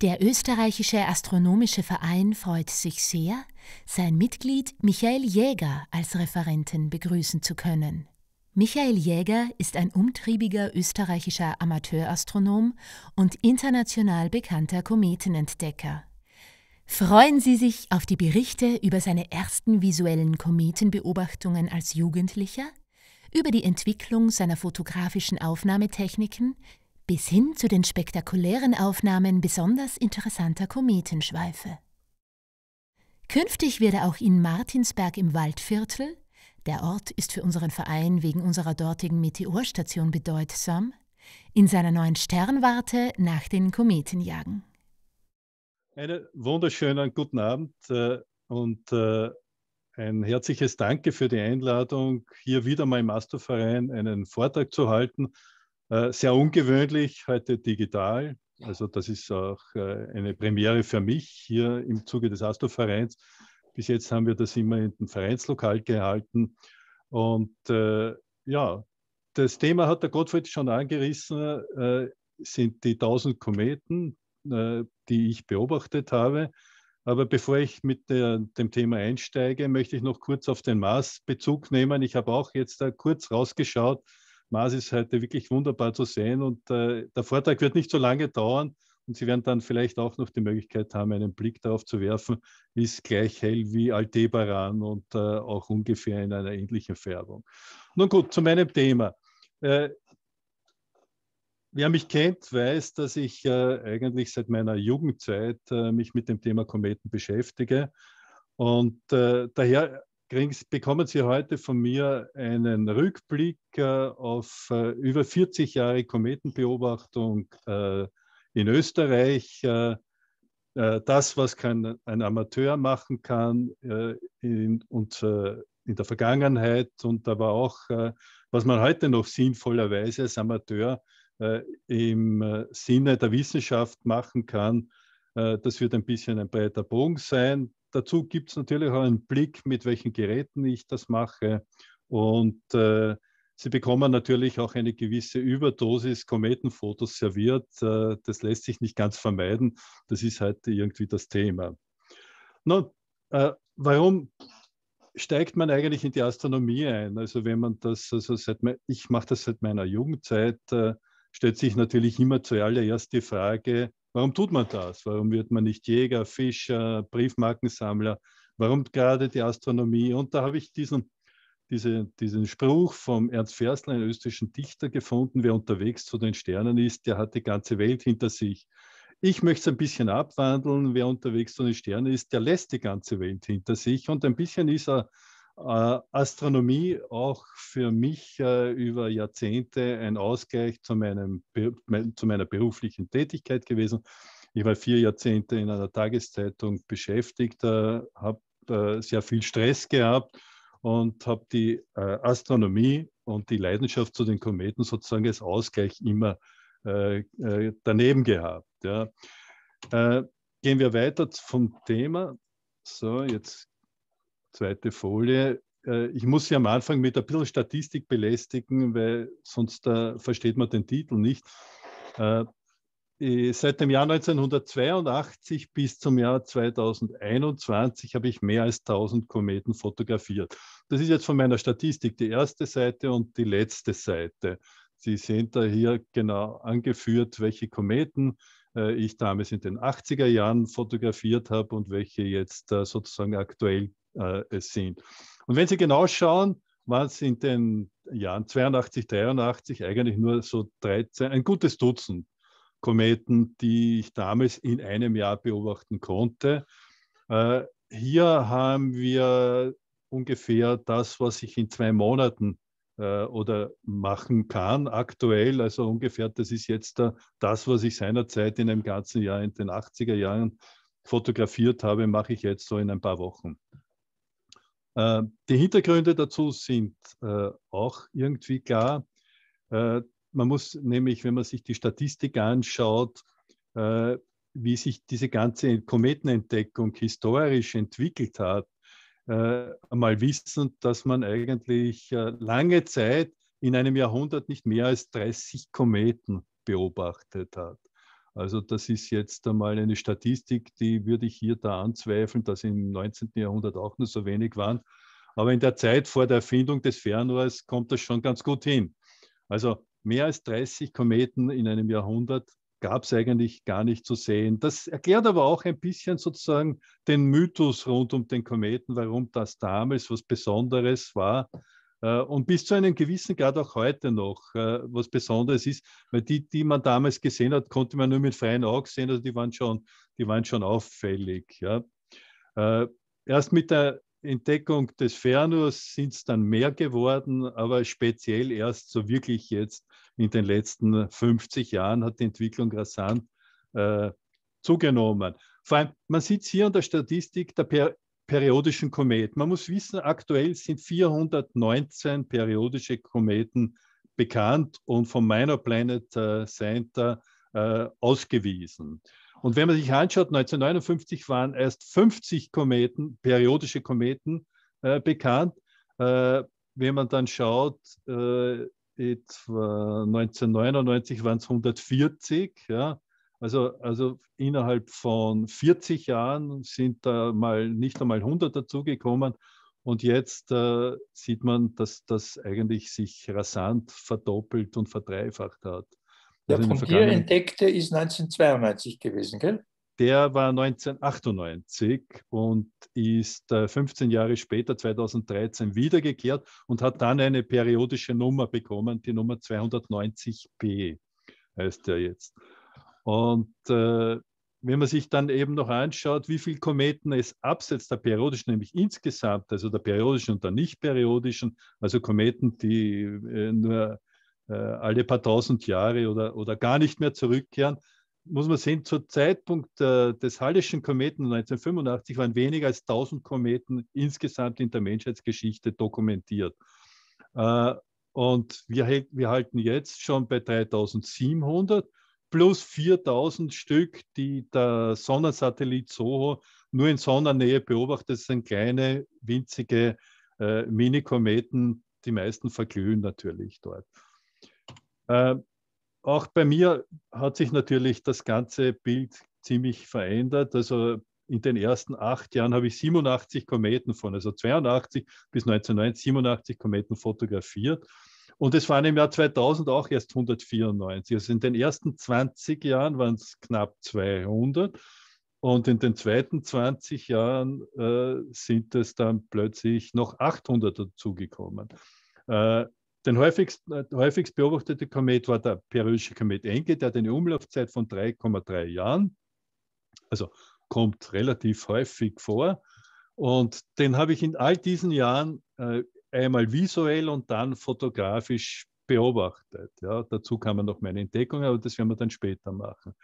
Der österreichische Astronomische Verein freut sich sehr, sein Mitglied Michael Jäger als Referenten begrüßen zu können. Michael Jäger ist ein umtriebiger österreichischer Amateurastronom und international bekannter Kometenentdecker. Freuen Sie sich auf die Berichte über seine ersten visuellen Kometenbeobachtungen als Jugendlicher, über die Entwicklung seiner fotografischen Aufnahmetechniken, bis hin zu den spektakulären Aufnahmen besonders interessanter Kometenschweife. Künftig wird er auch in Martinsberg im Waldviertel, der Ort ist für unseren Verein wegen unserer dortigen Meteorstation bedeutsam, in seiner neuen Sternwarte nach den Kometen jagen. Einen wunderschönen guten Abend äh, und äh, ein herzliches Danke für die Einladung, hier wieder mal im Astroverein einen Vortrag zu halten äh, sehr ungewöhnlich, heute digital. Also das ist auch äh, eine Premiere für mich hier im Zuge des Astro-Vereins. Bis jetzt haben wir das immer in dem Vereinslokal gehalten. Und äh, ja, das Thema hat der Gottfried schon angerissen, äh, sind die 1000 Kometen, äh, die ich beobachtet habe. Aber bevor ich mit der, dem Thema einsteige, möchte ich noch kurz auf den Mars Bezug nehmen. Ich habe auch jetzt da kurz rausgeschaut Mars ist heute wirklich wunderbar zu sehen und äh, der Vortrag wird nicht so lange dauern und Sie werden dann vielleicht auch noch die Möglichkeit haben, einen Blick darauf zu werfen, ist gleich hell wie Aldebaran und äh, auch ungefähr in einer ähnlichen Färbung. Nun gut, zu meinem Thema. Äh, Wer mich kennt, weiß, dass ich äh, eigentlich seit meiner Jugendzeit äh, mich mit dem Thema Kometen beschäftige und äh, daher kriegst, bekommen Sie heute von mir einen Rückblick äh, auf äh, über 40 Jahre Kometenbeobachtung äh, in Österreich. Äh, äh, das, was kein, ein Amateur machen kann äh, in, und, in der Vergangenheit und aber auch, was man heute noch sinnvollerweise als Amateur im Sinne der Wissenschaft machen kann. Das wird ein bisschen ein breiter Bogen sein. Dazu gibt es natürlich auch einen Blick, mit welchen Geräten ich das mache. Und äh, Sie bekommen natürlich auch eine gewisse Überdosis Kometenfotos serviert. Äh, das lässt sich nicht ganz vermeiden. Das ist heute halt irgendwie das Thema. Nun, äh, warum steigt man eigentlich in die Astronomie ein? Also wenn man das, also seit ich mache das seit meiner Jugendzeit, äh, stellt sich natürlich immer zuallererst die Frage, Warum tut man das? Warum wird man nicht Jäger, Fischer, Briefmarkensammler? Warum gerade die Astronomie? Und da habe ich diesen, diese, diesen Spruch vom Ernst Ferstl, einem österreichischen Dichter, gefunden, wer unterwegs zu den Sternen ist, der hat die ganze Welt hinter sich. Ich möchte es ein bisschen abwandeln, wer unterwegs zu den Sternen ist, der lässt die ganze Welt hinter sich. Und ein bisschen ist er äh, Astronomie auch für mich äh, über Jahrzehnte ein Ausgleich zu, meinem, zu meiner beruflichen Tätigkeit gewesen. Ich war vier Jahrzehnte in einer Tageszeitung beschäftigt, äh, habe sehr viel Stress gehabt und habe die Astronomie und die Leidenschaft zu den Kometen sozusagen als Ausgleich immer daneben gehabt. Ja. Gehen wir weiter vom Thema. So, jetzt Zweite Folie. Äh, ich muss Sie am Anfang mit ein bisschen Statistik belästigen, weil sonst äh, versteht man den Titel nicht. Äh, seit dem Jahr 1982 bis zum Jahr 2021 habe ich mehr als 1000 Kometen fotografiert. Das ist jetzt von meiner Statistik die erste Seite und die letzte Seite. Sie sehen da hier genau angeführt, welche Kometen äh, ich damals in den 80er Jahren fotografiert habe und welche jetzt äh, sozusagen aktuell äh, es sind. Und wenn Sie genau schauen, waren es in den Jahren 82, 83 eigentlich nur so 13, ein gutes Dutzend Kometen, die ich damals in einem Jahr beobachten konnte. Äh, hier haben wir ungefähr das, was ich in zwei Monaten äh, oder machen kann aktuell. Also ungefähr, das ist jetzt da, das, was ich seinerzeit in einem ganzen Jahr in den 80er Jahren fotografiert habe, mache ich jetzt so in ein paar Wochen. Äh, die Hintergründe dazu sind äh, auch irgendwie klar. Äh, man muss nämlich, wenn man sich die Statistik anschaut, äh, wie sich diese ganze Kometenentdeckung historisch entwickelt hat, äh, mal wissen, dass man eigentlich äh, lange Zeit in einem Jahrhundert nicht mehr als 30 Kometen beobachtet hat. Also das ist jetzt einmal eine Statistik, die würde ich hier da anzweifeln, dass im 19. Jahrhundert auch nur so wenig waren. Aber in der Zeit vor der Erfindung des Fernrohrs kommt das schon ganz gut hin. Also mehr als 30 Kometen in einem Jahrhundert gab es eigentlich gar nicht zu sehen. Das erklärt aber auch ein bisschen sozusagen den Mythos rund um den Kometen, warum das damals was Besonderes war. Äh, und bis zu einem gewissen Grad auch heute noch äh, was Besonderes ist, weil die, die man damals gesehen hat, konnte man nur mit freien Augen sehen, also die waren schon, die waren schon auffällig. Ja. Äh, erst mit der Entdeckung des Fernus sind es dann mehr geworden, aber speziell erst so wirklich jetzt in den letzten 50 Jahren hat die Entwicklung rasant äh, zugenommen. Vor allem, man sieht es hier an der Statistik, der periodischen Kometen. Man muss wissen, aktuell sind 419 periodische Kometen bekannt und vom Minor Planet äh, Center äh, ausgewiesen. Und wenn man sich anschaut, 1959 waren erst 50 Kometen, periodische Kometen äh, bekannt. Äh, wenn man dann schaut, äh, etwa 1999 waren es 140. Ja. Also, also innerhalb von 40 Jahren sind da mal nicht einmal 100 dazugekommen. Und jetzt äh, sieht man, dass das eigentlich sich rasant verdoppelt und verdreifacht hat. Der also von dir entdeckte ist 1992 gewesen, gell? Der war 1998 und ist 15 äh, Jahre später, 2013, wiedergekehrt und hat dann eine periodische Nummer bekommen, die Nummer 290b heißt er jetzt. Und äh, wenn man sich dann eben noch anschaut, wie viele Kometen es abseits der periodischen, nämlich insgesamt, also der periodischen und der nicht periodischen, also Kometen, die äh, nur äh, alle paar tausend Jahre oder, oder gar nicht mehr zurückkehren, muss man sehen, zum Zeitpunkt äh, des Halleschen Kometen 1985 waren weniger als 1000 Kometen insgesamt in der Menschheitsgeschichte dokumentiert. Äh, und wir, wir halten jetzt schon bei 3700 plus 4000 Stück, die der Sonnensatellit Soho nur in Sonnennähe beobachtet. Das sind kleine, winzige äh, Mini-Kometen. Die meisten verglühen natürlich dort. Äh, auch bei mir hat sich natürlich das ganze Bild ziemlich verändert. Also in den ersten acht Jahren habe ich 87 Kometen von, also 82 bis 87 Kometen fotografiert. Und es waren im Jahr 2000 auch erst 194. Also in den ersten 20 Jahren waren es knapp 200. Und in den zweiten 20 Jahren äh, sind es dann plötzlich noch 800 dazugekommen. Äh, den häufigst, äh, häufigst beobachtete Komet war der periodische Komet Enge, der hat eine Umlaufzeit von 3,3 Jahren. Also kommt relativ häufig vor. Und den habe ich in all diesen Jahren äh, einmal visuell und dann fotografisch beobachtet. Ja, dazu kann man noch meine Entdeckung, aber das werden wir dann später machen.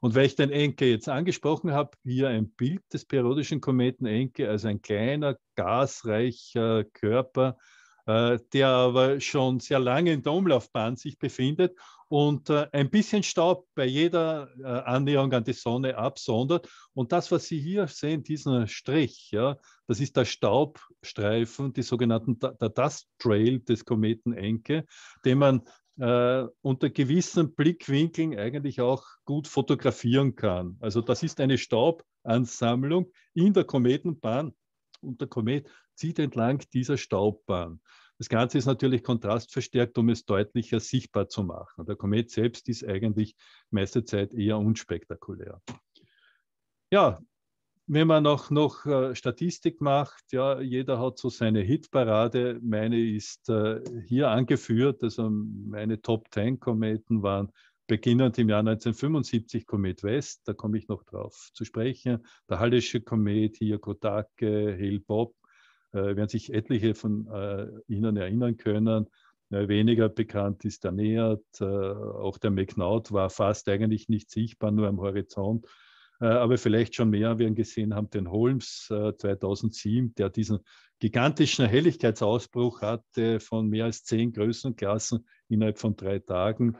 Und weil ich den Enke jetzt angesprochen habe, hier ein Bild des periodischen Kometen Enke, also ein kleiner, gasreicher Körper, äh, der aber schon sehr lange in der Umlaufbahn sich befindet und äh, ein bisschen Staub bei jeder äh, Annäherung an die Sonne absondert. Und das, was Sie hier sehen, diesen Strich, ja, das ist der Staubstreifen, die sogenannten der Dust Trail des Kometen Enke, den man äh, unter gewissen Blickwinkeln eigentlich auch gut fotografieren kann. Also das ist eine Staubansammlung in der Kometenbahn und der Komet zieht entlang dieser Staubbahn. Das Ganze ist natürlich kontrastverstärkt, um es deutlicher sichtbar zu machen. Der Komet selbst ist eigentlich meiste Zeit eher unspektakulär. Ja, wenn man auch noch äh, Statistik macht, ja, jeder hat so seine Hitparade. Meine ist äh, hier angeführt. Also meine Top 10 Kometen waren beginnend im Jahr 1975 Komet West, da komme ich noch drauf zu sprechen. Der Hallische Komet, hier Kotake, Hale-Bopp äh, werden sich etliche von äh, Ihnen erinnern können. Äh, weniger bekannt ist der Neat, äh, auch der McNaught war fast eigentlich nicht sichtbar, nur am Horizont. Äh, aber vielleicht schon mehr werden gesehen haben den Holmes 2007, äh, der diesen gigantischen Helligkeitsausbruch hatte von mehr als zehn Größenklassen innerhalb von drei Tagen.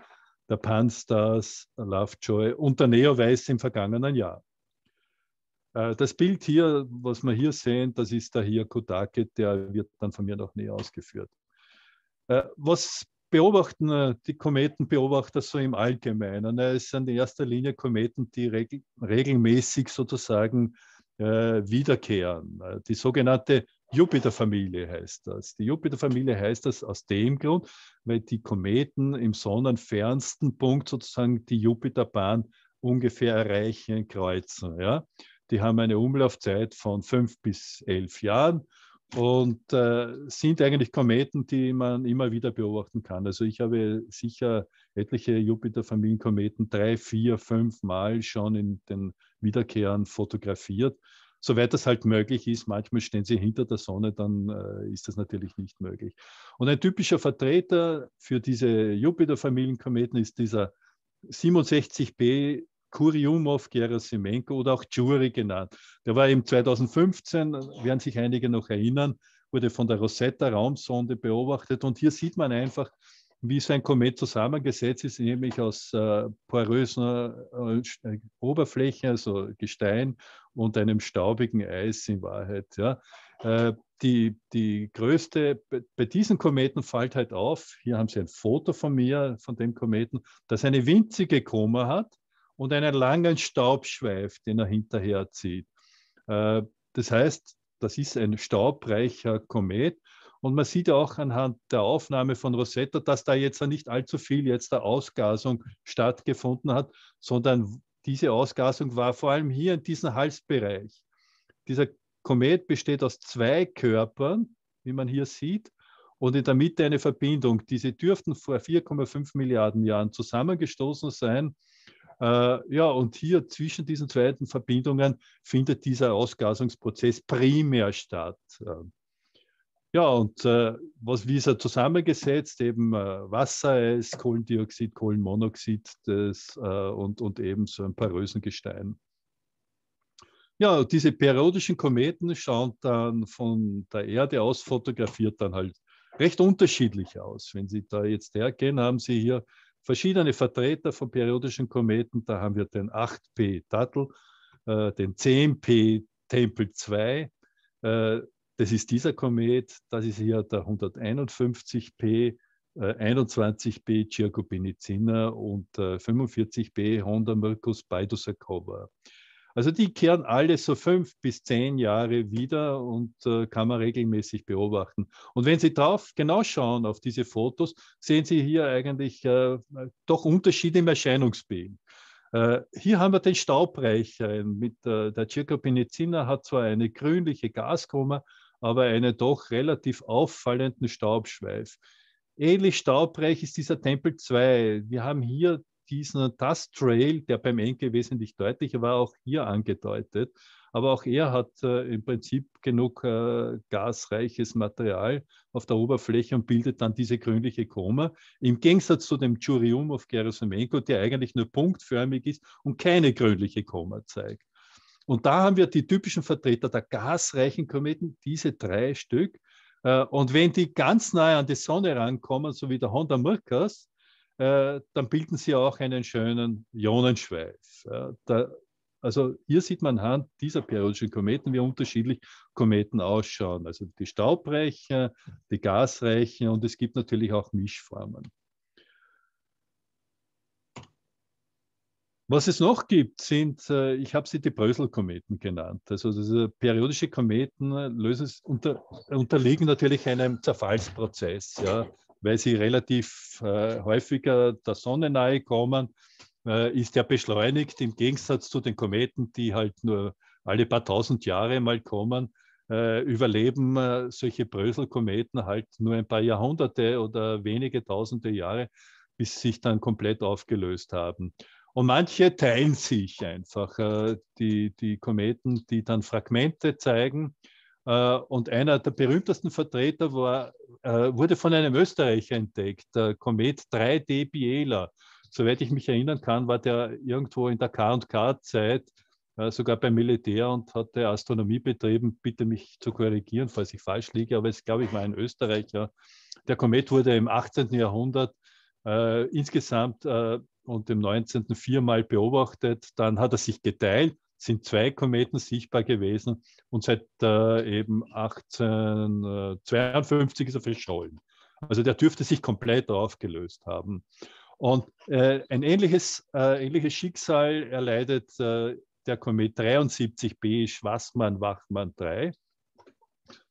Der Panstars, Lovejoy und der Neo-Weiß im vergangenen Jahr. Äh, das Bild hier, was wir hier sehen, das ist der hier Kotake, der wird dann von mir noch nie ausgeführt. Äh, was beobachten äh, die Kometenbeobachter so im Allgemeinen? Es sind in erster Linie Kometen, die regelmäßig sozusagen wiederkehren. Die sogenannte Jupiterfamilie heißt das. Die Jupiterfamilie heißt das aus dem Grund, weil die Kometen im sonnenfernsten Punkt sozusagen die Jupiterbahn ungefähr erreichen, kreuzen. Ja? Die haben eine Umlaufzeit von fünf bis elf Jahren und äh, sind eigentlich Kometen, die man immer wieder beobachten kann. Also ich habe sicher etliche Jupiter-Familienkometen drei, vier, fünf Mal schon in den Wiederkehren fotografiert. Soweit das halt möglich ist, manchmal stehen sie hinter der Sonne, dann äh, ist das natürlich nicht möglich. Und ein typischer Vertreter für diese Jupiter-Familienkometen ist dieser 67b Kuriumov, Gerasimenko oder auch Jury genannt. Der war eben 2015, werden sich einige noch erinnern, wurde von der Rosetta-Raumsonde beobachtet. Und hier sieht man einfach, wie so ein Komet zusammengesetzt ist, nämlich aus äh, porösen äh, Oberflächen, also Gestein und einem staubigen Eis in Wahrheit. Ja. Äh, die, die größte, bei diesen Kometen fällt halt auf, hier haben Sie ein Foto von mir, von dem Kometen, das eine winzige Koma hat und einen langen Staubschweif, den er hinterher zieht. Äh, das heißt, das ist ein staubreicher Komet. Und man sieht auch anhand der Aufnahme von Rosetta, dass da jetzt nicht allzu viel jetzt der Ausgasung stattgefunden hat, sondern diese Ausgasung war vor allem hier in diesem Halsbereich. Dieser Komet besteht aus zwei Körpern, wie man hier sieht, und in der Mitte eine Verbindung. Diese dürften vor 4,5 Milliarden Jahren zusammengestoßen sein äh, ja, und hier zwischen diesen zweiten Verbindungen findet dieser Ausgasungsprozess primär statt. Ähm, ja, und äh, was, wie ist er zusammengesetzt? Eben äh, Wassereis, Kohlendioxid, Kohlenmonoxid das, äh, und, und eben so ein porösen Gestein. Ja, diese periodischen Kometen schauen dann von der Erde aus fotografiert dann halt recht unterschiedlich aus. Wenn Sie da jetzt hergehen, haben Sie hier verschiedene Vertreter von periodischen Kometen. Da haben wir den 8P Tuttle, äh, den 10P Tempel 2. Äh, das ist dieser Komet, das ist hier der 151P, 21b p äh, zinner und 45 äh, p Honda Mercus Baidusakova. Also die kehren alle so fünf bis zehn Jahre wieder und äh, kann man regelmäßig beobachten. Und wenn Sie drauf genau schauen auf diese Fotos, sehen Sie hier eigentlich äh, doch Unterschiede im Erscheinungsbild. Äh, hier haben wir den Staubreichern. Mit, äh, der Circopinizina hat zwar eine grünliche Gaskummer, aber einen doch relativ auffallenden Staubschweif. Ähnlich staubreich ist dieser Tempel 2. Wir haben hier diesen das Trail, der beim Enkel wesentlich deutlicher war, auch hier angedeutet. Aber auch er hat äh, im Prinzip genug äh, gasreiches Material auf der Oberfläche und bildet dann diese grünliche Koma. Im Gegensatz zu dem Churium auf Gerasimenko, der eigentlich nur punktförmig ist und keine grünliche Koma zeigt. Und da haben wir die typischen Vertreter der gasreichen Kometen, diese drei Stück. Äh, und wenn die ganz nahe an die Sonne rankommen, so wie der Honda Murkas, äh, dann bilden sie auch einen schönen Ionenschweif. Äh, da, also hier sieht man anhand dieser periodischen Kometen, wie unterschiedlich Kometen ausschauen. Also die Staubreichen, die Gasreichen und es gibt natürlich auch Mischformen. Was es noch gibt, sind, äh, ich habe sie die Bröselkometen genannt. Also diese periodische Kometen äh, lösen, unter, unterliegen natürlich einem Zerfallsprozess. Ja weil sie relativ äh, häufiger der Sonne nahe kommen, äh, ist der beschleunigt im Gegensatz zu den Kometen, die halt nur alle paar tausend Jahre mal kommen. Äh, überleben äh, solche Bröselkometen halt nur ein paar Jahrhunderte oder wenige tausende Jahre, bis sie sich dann komplett aufgelöst haben. Und manche teilen sich einfach, äh, die, die Kometen, die dann Fragmente zeigen äh, und einer der berühmtesten Vertreter war, äh, wurde von einem Österreicher entdeckt, der Komet 3D Bieler. Soweit ich mich erinnern kann, war der irgendwo in der K&K-Zeit äh, sogar beim Militär und hatte Astronomie betrieben. Bitte mich zu korrigieren, falls ich falsch liege, aber es glaube ich war ein Österreicher. Der Komet wurde im 18. Jahrhundert äh, insgesamt äh, und im 19. viermal beobachtet. Dann hat er sich geteilt sind zwei Kometen sichtbar gewesen und seit äh, eben 1852 ist er verschollen. Also der dürfte sich komplett aufgelöst haben. Und äh, ein ähnliches, äh, ähnliches Schicksal erleidet äh, der Komet 73b Schwassmann-Wachmann 3.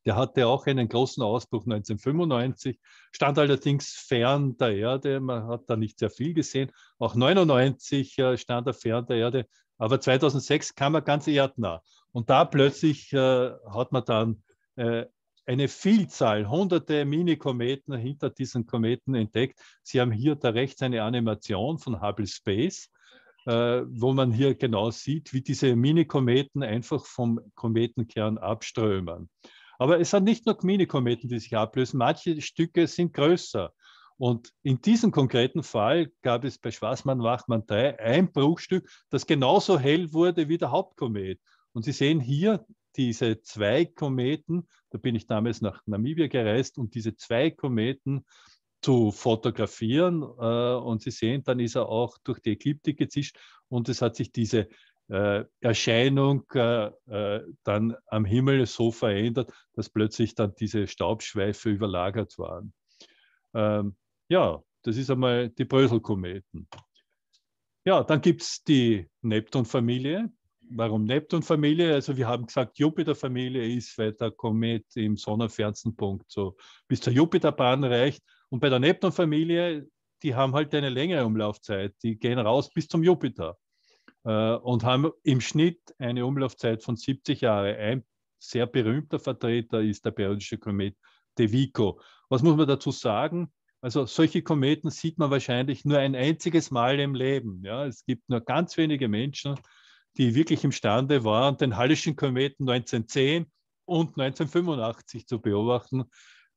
Der hatte auch einen großen Ausbruch 1995, stand allerdings fern der Erde. Man hat da nicht sehr viel gesehen. Auch 99 äh, stand er fern der Erde. Aber 2006 kam er ganz erdnah. Und da plötzlich äh, hat man dann äh, eine Vielzahl, hunderte Mini-Kometen hinter diesen Kometen entdeckt. Sie haben hier da rechts eine Animation von Hubble Space, äh, wo man hier genau sieht, wie diese Mini-Kometen einfach vom Kometenkern abströmen. Aber es sind nicht nur Mini-Kometen, die sich ablösen. Manche Stücke sind größer. Und in diesem konkreten Fall gab es bei Schwarzmann-Wachmann 3 ein Bruchstück, das genauso hell wurde wie der Hauptkomet. Und Sie sehen hier diese zwei Kometen, da bin ich damals nach Namibia gereist, um diese zwei Kometen zu fotografieren. Äh, und Sie sehen, dann ist er auch durch die Ekliptik gezischt und es hat sich diese äh, Erscheinung äh, dann am Himmel so verändert, dass plötzlich dann diese Staubschweife überlagert waren. Ähm, ja, das ist einmal die Bröselkometen. Ja, dann gibt es die Neptunfamilie. Warum Neptunfamilie? Also wir haben gesagt, Jupiterfamilie ist, weil der Komet im Sonnenferzenpunkt so bis zur Jupiterbahn reicht. Und bei der Neptunfamilie, die haben halt eine längere Umlaufzeit. Die gehen raus bis zum Jupiter äh, und haben im Schnitt eine Umlaufzeit von 70 Jahren. Ein sehr berühmter Vertreter ist der periodische Komet De Vico. Was muss man dazu sagen? Also solche Kometen sieht man wahrscheinlich nur ein einziges Mal im Leben. Ja, es gibt nur ganz wenige Menschen, die wirklich imstande waren, den Hallischen Kometen 1910 und 1985 zu beobachten.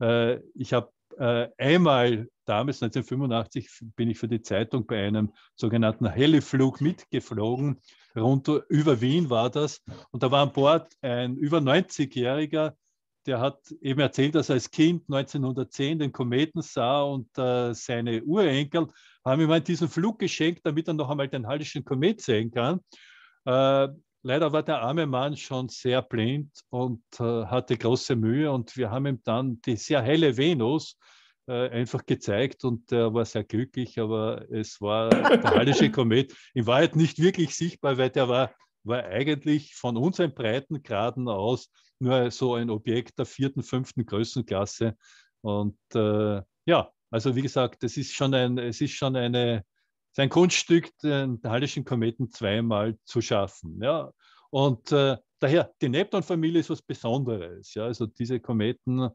Äh, ich habe äh, einmal damals 1985 bin ich für die Zeitung bei einem sogenannten Helleflug mitgeflogen. Rund über Wien war das. Und da war an Bord ein über 90-jähriger der hat eben erzählt, dass er als Kind 1910 den Kometen sah und äh, seine Urenkel haben ihm halt diesen Flug geschenkt, damit er noch einmal den Hallischen Komet sehen kann. Äh, leider war der arme Mann schon sehr blind und äh, hatte große Mühe und wir haben ihm dann die sehr helle Venus äh, einfach gezeigt und er war sehr glücklich, aber es war der Hallische Komet in Wahrheit nicht wirklich sichtbar, weil der war war eigentlich von unseren Breitengraden aus nur so ein Objekt der vierten, fünften Größenklasse. Und äh, ja, also wie gesagt, es ist schon ein, es ist schon eine, sein Kunststück, den Hallischen Kometen zweimal zu schaffen. Ja. Und äh, daher, die Neptun-Familie ist was Besonderes. Ja. Also diese Kometen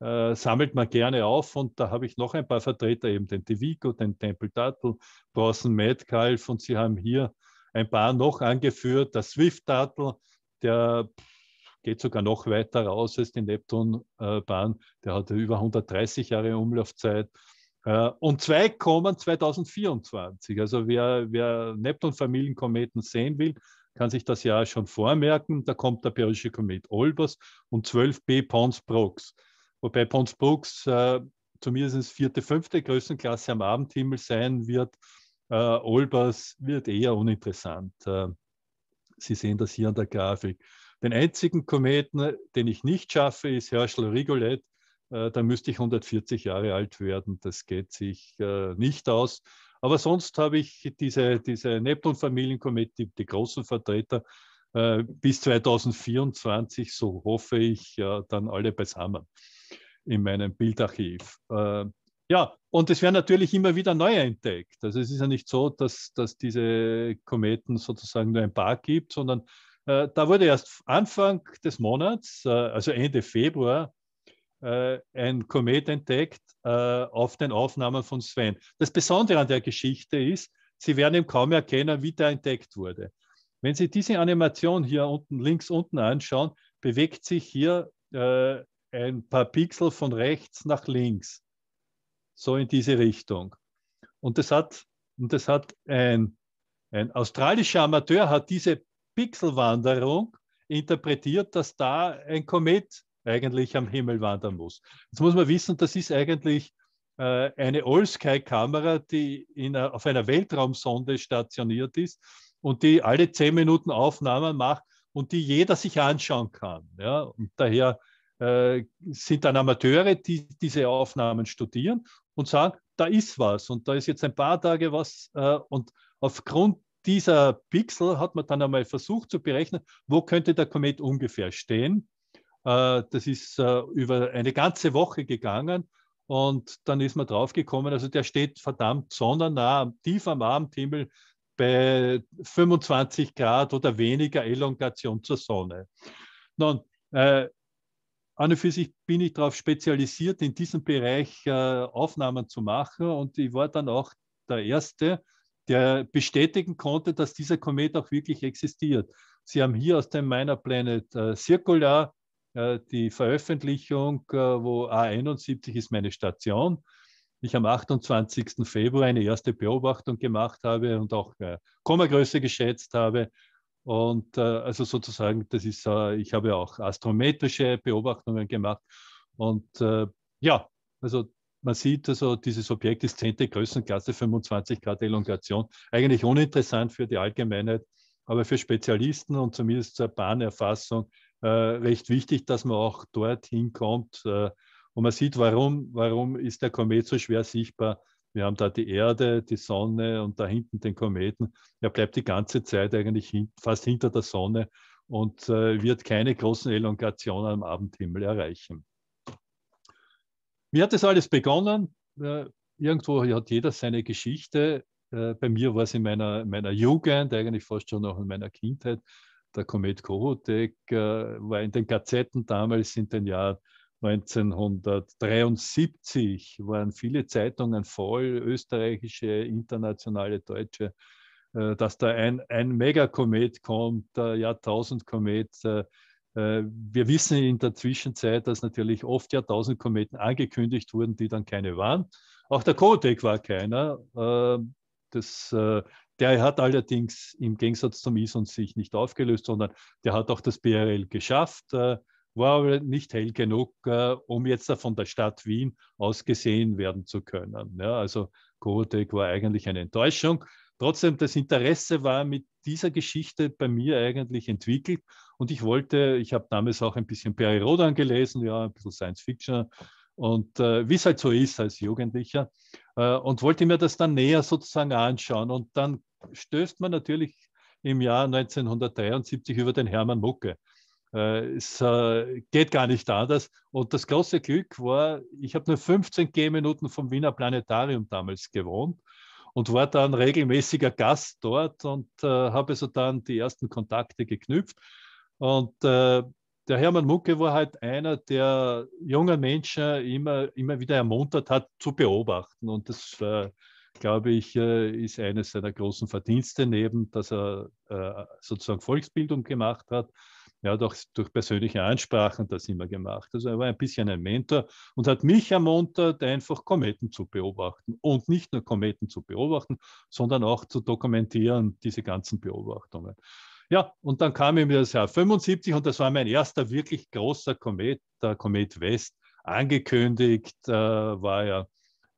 äh, sammelt man gerne auf und da habe ich noch ein paar Vertreter, eben den Tevico, den Tempel Turtle, Bronson Metcalf und sie haben hier ein paar noch angeführt. Der Swift-Turtle, der geht sogar noch weiter raus als die Neptunbahn. Der hat über 130 Jahre Umlaufzeit. Äh, und zwei kommen 2024. Also wer, wer Neptun-Familienkometen sehen will, kann sich das ja schon vormerken. Da kommt der periodische Komet Olbers und 12b Pons Brooks. Wobei Pons Brooks äh, zumindest vierte, fünfte Größenklasse am Abendhimmel sein wird äh, Olbers wird eher uninteressant. Äh, Sie sehen das hier an der Grafik. Den einzigen Kometen, den ich nicht schaffe, ist Herschel Rigolet. Äh, da müsste ich 140 Jahre alt werden. Das geht sich äh, nicht aus. Aber sonst habe ich diese, diese Neptun-Familienkometen, die, die, großen Vertreter, äh, bis 2024, so hoffe ich, dann alle beisammen in meinem Bildarchiv. Äh, ja, und es werden natürlich immer wieder neue entdeckt. Also es ist ja nicht so, dass, dass diese Kometen sozusagen nur ein paar gibt, sondern äh, da wurde erst Anfang des Monats, äh, also Ende Februar, äh, ein Komet entdeckt äh, auf den Aufnahmen von Sven. Das Besondere an der Geschichte ist, Sie werden ihm kaum erkennen, wie der entdeckt wurde. Wenn Sie diese Animation hier unten links unten anschauen, bewegt sich hier äh, ein paar Pixel von rechts nach links so in diese Richtung. Und das hat, und das hat ein, ein australischer Amateur hat diese Pixelwanderung interpretiert, dass da ein Komet eigentlich am Himmel wandern muss. Jetzt muss man wissen, das ist eigentlich äh, eine All-Sky-Kamera, die in, auf einer Weltraumsonde stationiert ist und die alle zehn Minuten Aufnahmen macht und die jeder sich anschauen kann. Ja? Und daher äh, sind dann Amateure, die diese Aufnahmen studieren und sagen, da ist was und da ist jetzt ein paar Tage was. Äh, und aufgrund dieser Pixel hat man dann einmal versucht zu berechnen, wo könnte der Komet ungefähr stehen. Äh, das ist äh, über eine ganze Woche gegangen und dann ist man draufgekommen, also der steht verdammt sonnennah, tief am Abendhimmel bei 25 Grad oder weniger Elongation zur Sonne. Nun, äh, an und für sich bin ich darauf spezialisiert, in diesem Bereich äh, Aufnahmen zu machen. Und ich war dann auch der Erste, der bestätigen konnte, dass dieser Komet auch wirklich existiert. Sie haben hier aus dem Minor Planet äh, Circular äh, die Veröffentlichung, äh, wo A71 ist meine Station. Ich am 28. Februar eine erste Beobachtung gemacht habe und auch äh, Kommagröße geschätzt habe und äh, also sozusagen, das ist, äh, ich habe auch astrometrische Beobachtungen gemacht. Und äh, ja, also man sieht, also dieses Objekt ist 10. Größenklasse, 25 Grad Elongation. Eigentlich uninteressant für die Allgemeinheit, aber für Spezialisten und zumindest zur Bahnerfassung äh, recht wichtig, dass man auch dorthin kommt. Äh, und man sieht, warum, warum ist der Komet so schwer sichtbar? wir haben da die Erde, die Sonne und da hinten den Kometen. Er bleibt die ganze Zeit eigentlich hin, fast hinter der Sonne und äh, wird keine großen Elongationen am Abendhimmel erreichen. Wie hat das alles begonnen? Äh, irgendwo hat jeder seine Geschichte. Äh, bei mir war es in meiner, meiner Jugend, eigentlich fast schon noch in meiner Kindheit. Der Komet Kohotek äh, war in den Gazetten damals in den Jahren 1973 waren viele Zeitungen voll, österreichische, internationale, deutsche, äh, dass da ein, ein Megakomet kommt, äh, Jahrtausendkomet. Äh, wir wissen in der Zwischenzeit, dass natürlich oft Jahrtausendkometen angekündigt wurden, die dann keine waren. Auch der Kodak war keiner. Das, der hat allerdings im Gegensatz zum ISON sich nicht aufgelöst, sondern der hat auch das BRL geschafft war aber nicht hell genug, äh, um jetzt von der Stadt Wien aus gesehen werden zu können. Ja, also Kohotec war eigentlich eine Enttäuschung. Trotzdem, das Interesse war mit dieser Geschichte bei mir eigentlich entwickelt und ich wollte, ich habe damals auch ein bisschen Perry Rodan gelesen, ja, ein bisschen Science Fiction und äh, wie es halt so ist als Jugendlicher äh, und wollte mir das dann näher sozusagen anschauen und dann stößt man natürlich im Jahr 1973 über den Hermann Mucke. Äh, es äh, geht gar nicht anders. Und das große Glück war, ich habe nur 15 Gehminuten vom Wiener Planetarium damals gewohnt und war dann regelmäßiger Gast dort und äh, habe so dann die ersten Kontakte geknüpft. Und äh, der Hermann Mucke war halt einer, der junge Menschen immer, immer wieder ermuntert hat, zu beobachten. Und das, äh, glaube ich, äh, ist eines seiner großen Verdienste, neben dass er sozusagen Volksbildung gemacht hat er hat auch durch persönliche Ansprachen das immer gemacht. Also er war ein bisschen ein Mentor und hat mich ermuntert, einfach Kometen zu beobachten. Und nicht nur Kometen zu beobachten, sondern auch zu dokumentieren, diese ganzen Beobachtungen. Ja, und dann kam eben das Jahr 75 und das war mein erster wirklich großer Komet, der Komet West. Angekündigt äh, war ja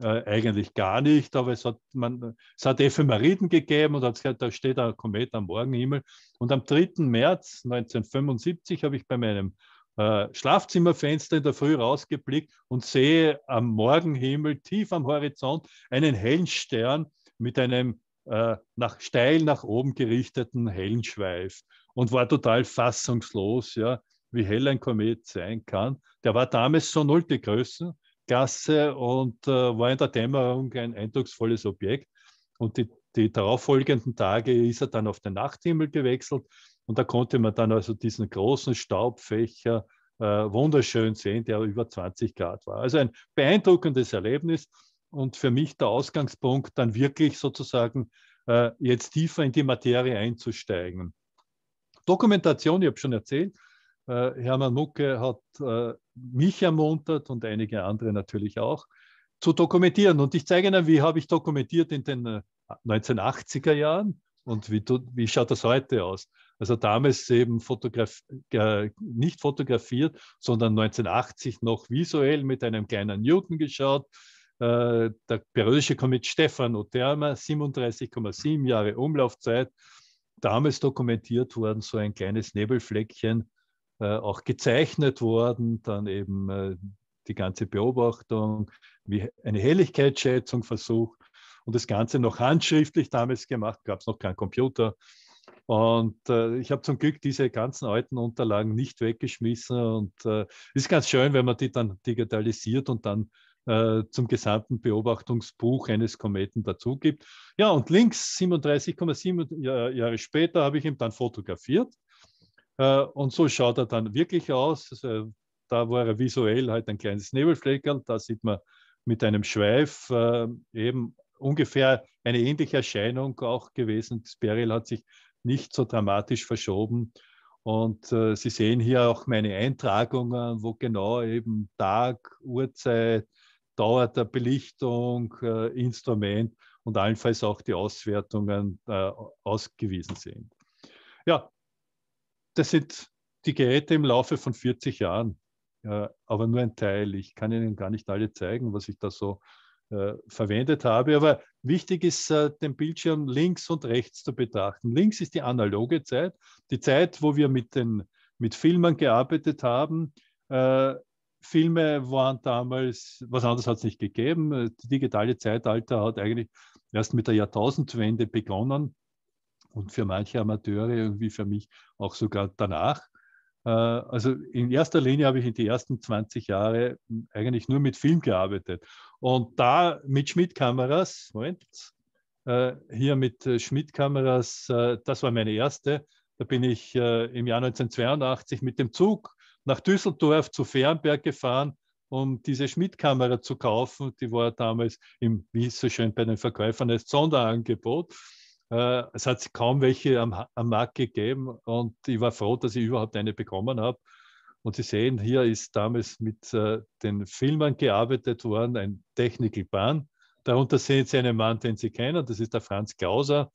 äh, eigentlich gar nicht, aber es hat, man, es hat Ephemeriden gegeben und hat gesagt, da steht ein Komet am Morgenhimmel. Und am 3. März 1975 habe ich bei meinem äh, Schlafzimmerfenster in der Früh rausgeblickt und sehe am Morgenhimmel tief am Horizont einen hellen Stern mit einem äh, nach, steil nach oben gerichteten hellen Schweif und war total fassungslos, ja, wie hell ein Komet sein kann. Der war damals so null die Größe, Klasse und äh, war in der Dämmerung ein eindrucksvolles Objekt. Und die, die darauffolgenden Tage ist er dann auf den Nachthimmel gewechselt und da konnte man dann also diesen großen Staubfächer äh, wunderschön sehen, der über 20 Grad war. Also ein beeindruckendes Erlebnis und für mich der Ausgangspunkt, dann wirklich sozusagen äh, jetzt tiefer in die Materie einzusteigen. Dokumentation, ich habe schon erzählt, äh, Hermann Mucke hat äh, mich ermuntert und einige andere natürlich auch, zu dokumentieren. Und ich zeige Ihnen, wie habe ich dokumentiert in den 1980er äh, Jahren und wie, wie schaut das heute aus. Also damals eben Fotograf äh, nicht fotografiert, sondern 1980 noch visuell mit einem kleinen Newton geschaut. der periodische Komet Stefan Therma, 37,7 Jahre Umlaufzeit. Damals dokumentiert worden, so ein kleines Nebelfleckchen äh, auch gezeichnet worden, dann eben äh, die ganze Beobachtung, wie eine Helligkeitsschätzung versucht und das Ganze noch handschriftlich damals gemacht, gab es noch keinen Computer. Und äh, ich habe zum Glück diese ganzen alten Unterlagen nicht weggeschmissen und äh, ist ganz schön, wenn man die dann digitalisiert und dann äh, zum gesamten Beobachtungsbuch eines Kometen dazu gibt. Ja, und links 37,7 äh, Jahre später habe ich ihn dann fotografiert äh, und so schaut er dann wirklich aus. Also, da war er visuell halt ein kleines Nebelfleckerl. Da sieht man mit einem Schweif äh, eben ungefähr eine ähnliche Erscheinung auch gewesen. Das Beryl hat sich nicht so dramatisch verschoben. Und äh, Sie sehen hier auch meine Eintragungen, wo genau eben Tag, Uhrzeit, Dauer der Belichtung, Instrument und allenfalls auch die Auswertungen ausgewiesen sind. Ja, das sind die Geräte im Laufe von 40 Jahren, äh, aber nur ein Teil. Ich kann Ihnen gar nicht alle zeigen, was ich da so äh, verwendet habe. Aber wichtig ist, äh, den Bildschirm links und rechts zu betrachten. Links ist die analoge Zeit, die Zeit, wo wir mit, den, mit Filmen gearbeitet haben. Äh, Filme waren damals, was anderes hat es nicht gegeben. Äh, das digitale Zeitalter hat eigentlich erst mit der Jahrtausendwende begonnen und für manche Amateure irgendwie für mich auch sogar danach. Äh, also in erster Linie habe ich in den ersten 20 Jahren eigentlich nur mit Film gearbeitet. Und da mit Schmidt-Kameras, Moment, äh, hier mit äh, Schmidt-Kameras, das war meine erste. Da bin ich im Jahr 1982 mit dem Zug nach Düsseldorf zu Fernberg gefahren, um diese Schmidt-Kamera zu kaufen. Die war damals im, wie es so schön bei den Verkäufern ist, Sonderangebot. Äh, es hat kaum welche am, am Markt gegeben und ich war froh, dass ich überhaupt eine bekommen habe. Und Sie sehen, hier ist damals mit äh, den Filmern gearbeitet worden, ein Technical Bahn. Darunter sehen Sie einen Mann, den Sie kennen, das ist der Franz Klauser.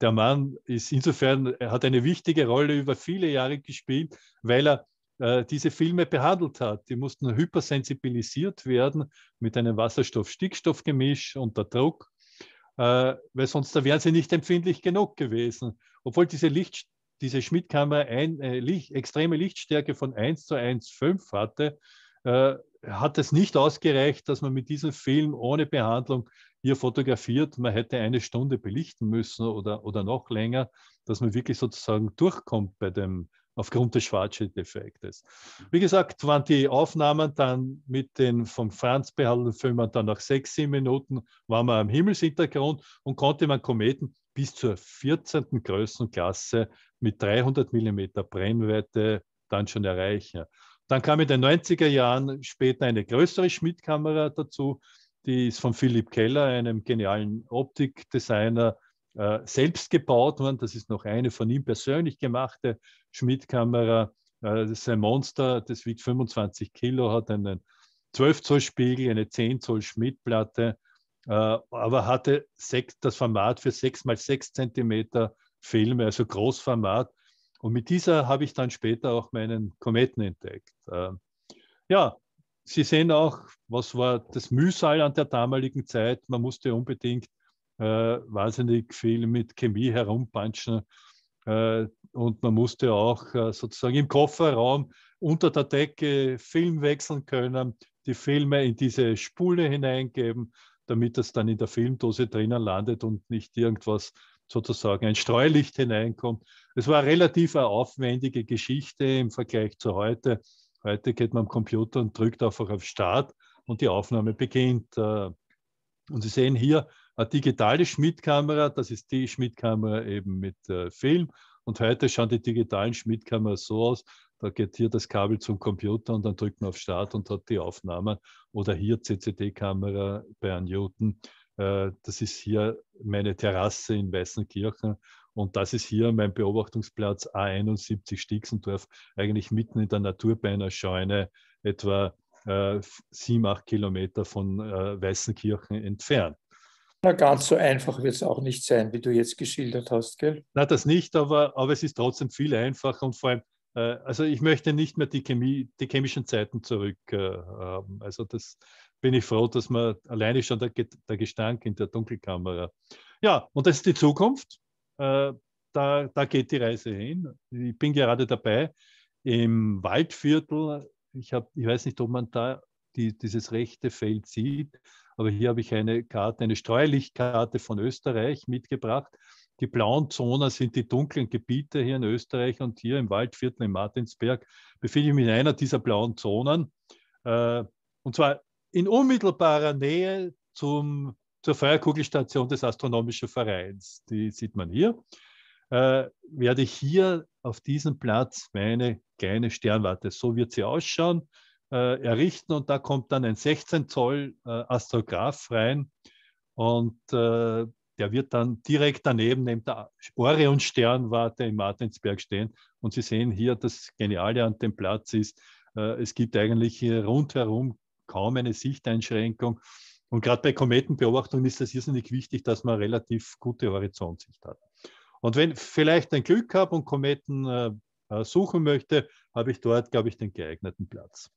Der Mann ist insofern, er hat eine wichtige Rolle über viele Jahre gespielt, weil er äh, diese Filme behandelt hat. Die mussten hypersensibilisiert werden mit einem Wasserstoff-Stickstoff-Gemisch unter Druck äh, weil sonst wären sie nicht empfindlich genug gewesen. Obwohl diese, Licht, diese Schmidt-Kamera äh, Licht, extreme Lichtstärke von 1 zu 1,5 hatte, äh, hat es nicht ausgereicht, dass man mit diesem Film ohne Behandlung hier fotografiert. Man hätte eine Stunde belichten müssen oder, oder noch länger, dass man wirklich sozusagen durchkommt bei dem aufgrund des Schwarzschild-Effektes. Wie gesagt, waren die Aufnahmen dann mit den vom Franz behandelten Filmen dann nach sechs, sieben Minuten, waren wir am Himmelshintergrund und konnte man Kometen bis zur 14. Größenklasse mit 300 mm Brennweite dann schon erreichen. Dann kam in den 90er Jahren später eine größere Schmidt-Kamera dazu, die ist von Philipp Keller, einem genialen Optikdesigner, äh, selbst gebaut worden. Das ist noch eine von ihm persönlich gemachte Schmidt-Kamera. Äh, das ist ein Monster, das wiegt 25 Kilo, hat einen 12-Zoll-Spiegel, eine 10-Zoll-Schmidt-Platte, äh, aber hatte sechs, das Format für 6 x 6 Zentimeter Filme, also Großformat. Und mit dieser habe ich dann später auch meinen Kometen entdeckt. Ähm, ja, Sie sehen auch, was war das Mühsal an der damaligen Zeit. Man musste unbedingt äh, wahnsinnig viel mit Chemie herumpanschen. Äh, und man musste auch äh, sozusagen im Kofferraum unter der Decke Film wechseln können, die Filme in diese Spule hineingeben, damit das dann in der Filmdose drinnen landet und nicht irgendwas sozusagen ein Streulicht hineinkommt. Es war relativ eine aufwendige Geschichte im Vergleich zu heute. Heute geht man am Computer und drückt einfach auf Start und die Aufnahme beginnt. Äh, und Sie sehen hier eine digitale Schmiedkamera, das ist die Schmiedkamera eben mit äh, Film. Und heute schauen die digitalen Schmiedkameras so aus, da geht hier das Kabel zum Computer und dann drückt man auf Start und hat die Aufnahmen. Oder hier CCD-Kamera bei Newton. Äh, das ist hier meine Terrasse in Weißenkirchen. Und das ist hier mein Beobachtungsplatz A71 Stixendorf, eigentlich mitten in der Natur bei einer Scheune, etwa äh, sieben, acht Kilometer von äh, Weißenkirchen entfernt. Na, ganz so einfach wird es auch nicht sein, wie du jetzt geschildert hast, gell? Na, das nicht, aber, aber es ist trotzdem viel einfacher und vor allem, äh, also ich möchte nicht mehr die, Chemie, die chemischen Zeiten zurück äh, haben. Also das bin ich froh, dass man alleine schon der, der Gestank in der Dunkelkamera. Ja, und das ist die Zukunft. Äh, da, da geht die Reise hin. Ich bin gerade dabei im Waldviertel. Ich, hab, ich weiß nicht, ob man da die, dieses rechte Feld sieht. Aber hier habe ich eine Karte, eine Streulichtkarte von Österreich mitgebracht. Die blauen Zonen sind die dunklen Gebiete hier in Österreich und hier im Waldviertel in Martinsberg befinde ich mich in einer dieser blauen Zonen. Äh, und zwar in unmittelbarer Nähe zum, zur Feuerkugelstation des Astronomischen Vereins. Die sieht man hier. Äh, werde ich hier auf diesem Platz meine kleine Sternwarte, so wird sie ausschauen, äh, errichten und da kommt dann ein 16 Zoll äh, Astrograph rein und äh, der wird dann direkt daneben, neben der Orion-Sternwarte im Martinsberg stehen. Und Sie sehen hier, das Geniale an dem Platz ist, äh, es gibt eigentlich hier rundherum kaum eine Sichteinschränkung. Und gerade bei Kometenbeobachtung ist es irrsinnig wichtig, dass man relativ gute Horizontsicht hat. Und wenn vielleicht ein Glück habe und Kometen äh, äh, suchen möchte, habe ich dort, glaube ich, den geeigneten Platz.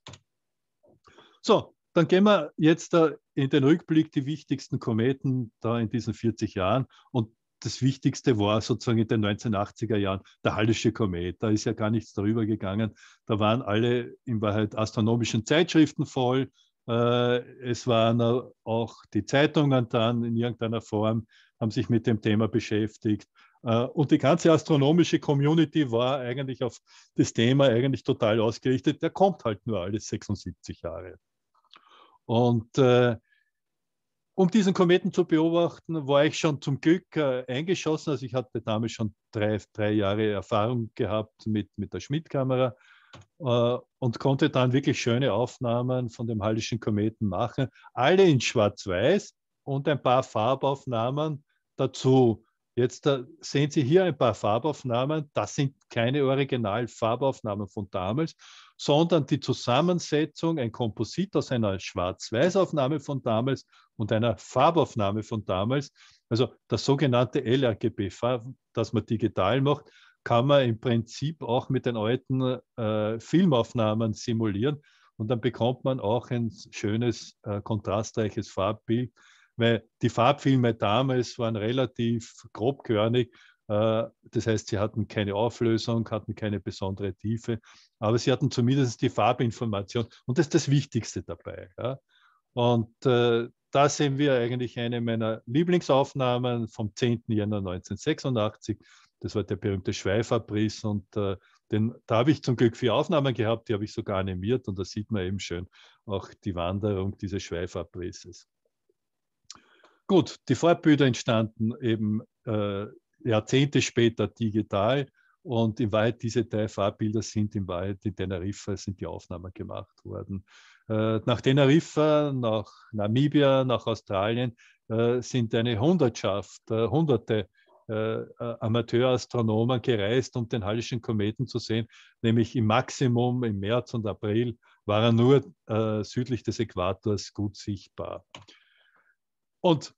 So, dann gehen wir jetzt in den Rückblick die wichtigsten Kometen da in diesen 40 Jahren. Und das Wichtigste war sozusagen in den 1980er Jahren der Hallische Komet. Da ist ja gar nichts darüber gegangen. Da waren alle in Wahrheit astronomischen Zeitschriften voll. Äh, es waren auch die Zeitungen dann in irgendeiner Form, haben sich mit dem Thema beschäftigt. Äh, und die ganze astronomische Community war eigentlich auf das Thema eigentlich total ausgerichtet. Der kommt halt nur alle 76 Jahre. Und äh, um diesen Kometen zu beobachten, war ich schon zum Glück äh, eingeschossen. Also ich hatte damals schon drei, drei Jahre Erfahrung gehabt mit, mit der Schmidt-Kamera äh, und konnte dann wirklich schöne Aufnahmen von dem Hallischen Kometen machen. Alle in Schwarz-Weiß und ein paar Farbaufnahmen dazu. Jetzt äh, sehen Sie hier ein paar Farbaufnahmen. Das sind keine Original-Farbaufnahmen von damals, sondern die Zusammensetzung, ein Komposit aus einer Schwarz-Weiß-Aufnahme von damals und einer Farbaufnahme von damals. Also das sogenannte LRGB, das man digital macht, kann man im Prinzip auch mit den alten äh, Filmaufnahmen simulieren. Und dann bekommt man auch ein schönes, äh, kontrastreiches Farbbild, weil die Farbfilme damals waren relativ grobkörnig äh, das heißt, sie hatten keine Auflösung, hatten keine besondere Tiefe, aber sie hatten zumindest die Farbinformation und das ist das Wichtigste dabei. Und äh, da sehen wir eigentlich eine meiner Lieblingsaufnahmen vom 10. Januar 1986. Das war der berühmte Schweifabriss und äh, den, da habe ich zum Glück vier Aufnahmen gehabt, die habe ich sogar animiert und da sieht man eben schön auch die Wanderung dieses Schweifabrisses. Gut, die Farbbilder entstanden eben Jahrzehnte später digital. Und in Wahrheit, diese drei Farbbilder sind in Wahrheit in Teneriffa, sind die Aufnahmen gemacht worden. Äh, nach Teneriffa, nach Namibia, nach Australien äh, sind eine Hundertschaft, äh, hunderte äh, äh, Amateurastronomen gereist, um den Hallischen Kometen zu sehen. Nämlich im Maximum im März und April war er nur äh, südlich des Äquators gut sichtbar. Und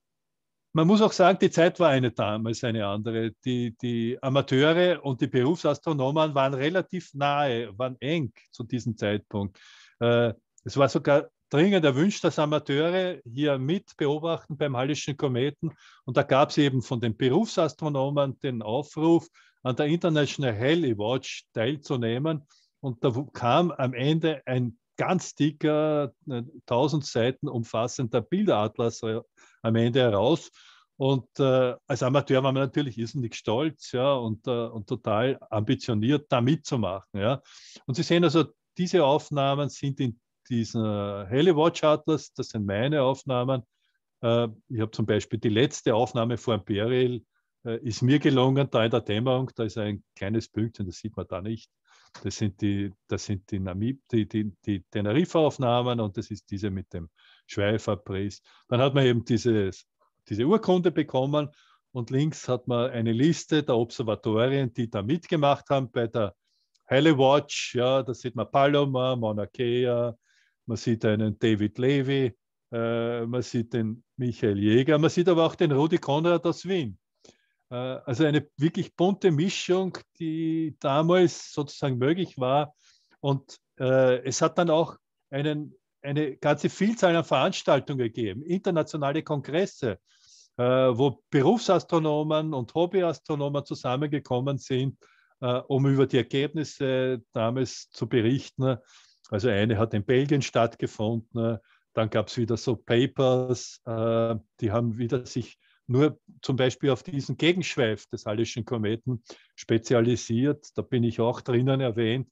man muss auch sagen, die Zeit war eine damals eine andere. Die, die Amateure und die Berufsastronomen waren relativ nahe, waren eng zu diesem Zeitpunkt. Äh, es war sogar dringend erwünscht, dass Amateure hier mit beobachten beim Hallischen Kometen. Und da gab es eben von den Berufsastronomen den Aufruf, an der International Halley Watch teilzunehmen. Und da kam am Ende ein ganz dicker, 1000 äh, Seiten umfassender Bilderatlas äh, am Ende heraus. Und äh, als Amateur war man natürlich irrsinnig stolz ja, und, äh, und total ambitioniert, da mitzumachen. Ja. Und Sie sehen also, diese Aufnahmen sind in diesem äh, Helle Watch Atlas, das sind meine Aufnahmen. Äh, ich habe zum Beispiel die letzte Aufnahme vor Imperial, äh, ist mir gelungen, da in der Dämmerung, da ist ein kleines Pünktchen, das sieht man da nicht. Das sind die, das sind die, Namib, die, die, die Teneriffa-Aufnahmen und das ist diese mit dem Schweifabriss. Dann hat man eben dieses, diese Urkunde bekommen und links hat man eine Liste der Observatorien, die da mitgemacht haben bei der Helle Watch. Ja, da sieht man Paloma, Mauna Kea, man sieht einen David Levy, äh, man sieht den Michael Jäger, man sieht aber auch den Rudi Konrad aus Wien. Äh, also eine wirklich bunte Mischung, die damals sozusagen möglich war. Und äh, es hat dann auch einen, eine ganze Vielzahl an Veranstaltungen gegeben, internationale Kongresse, äh, wo Berufsastronomen und Hobbyastronomen zusammengekommen sind, um über die Ergebnisse damals zu berichten. Also eine hat in Belgien stattgefunden, dann gab es wieder so Papers, die haben wieder sich nur zum Beispiel auf diesen Gegenschweif des Hallischen Kometen spezialisiert. Da bin ich auch drinnen erwähnt.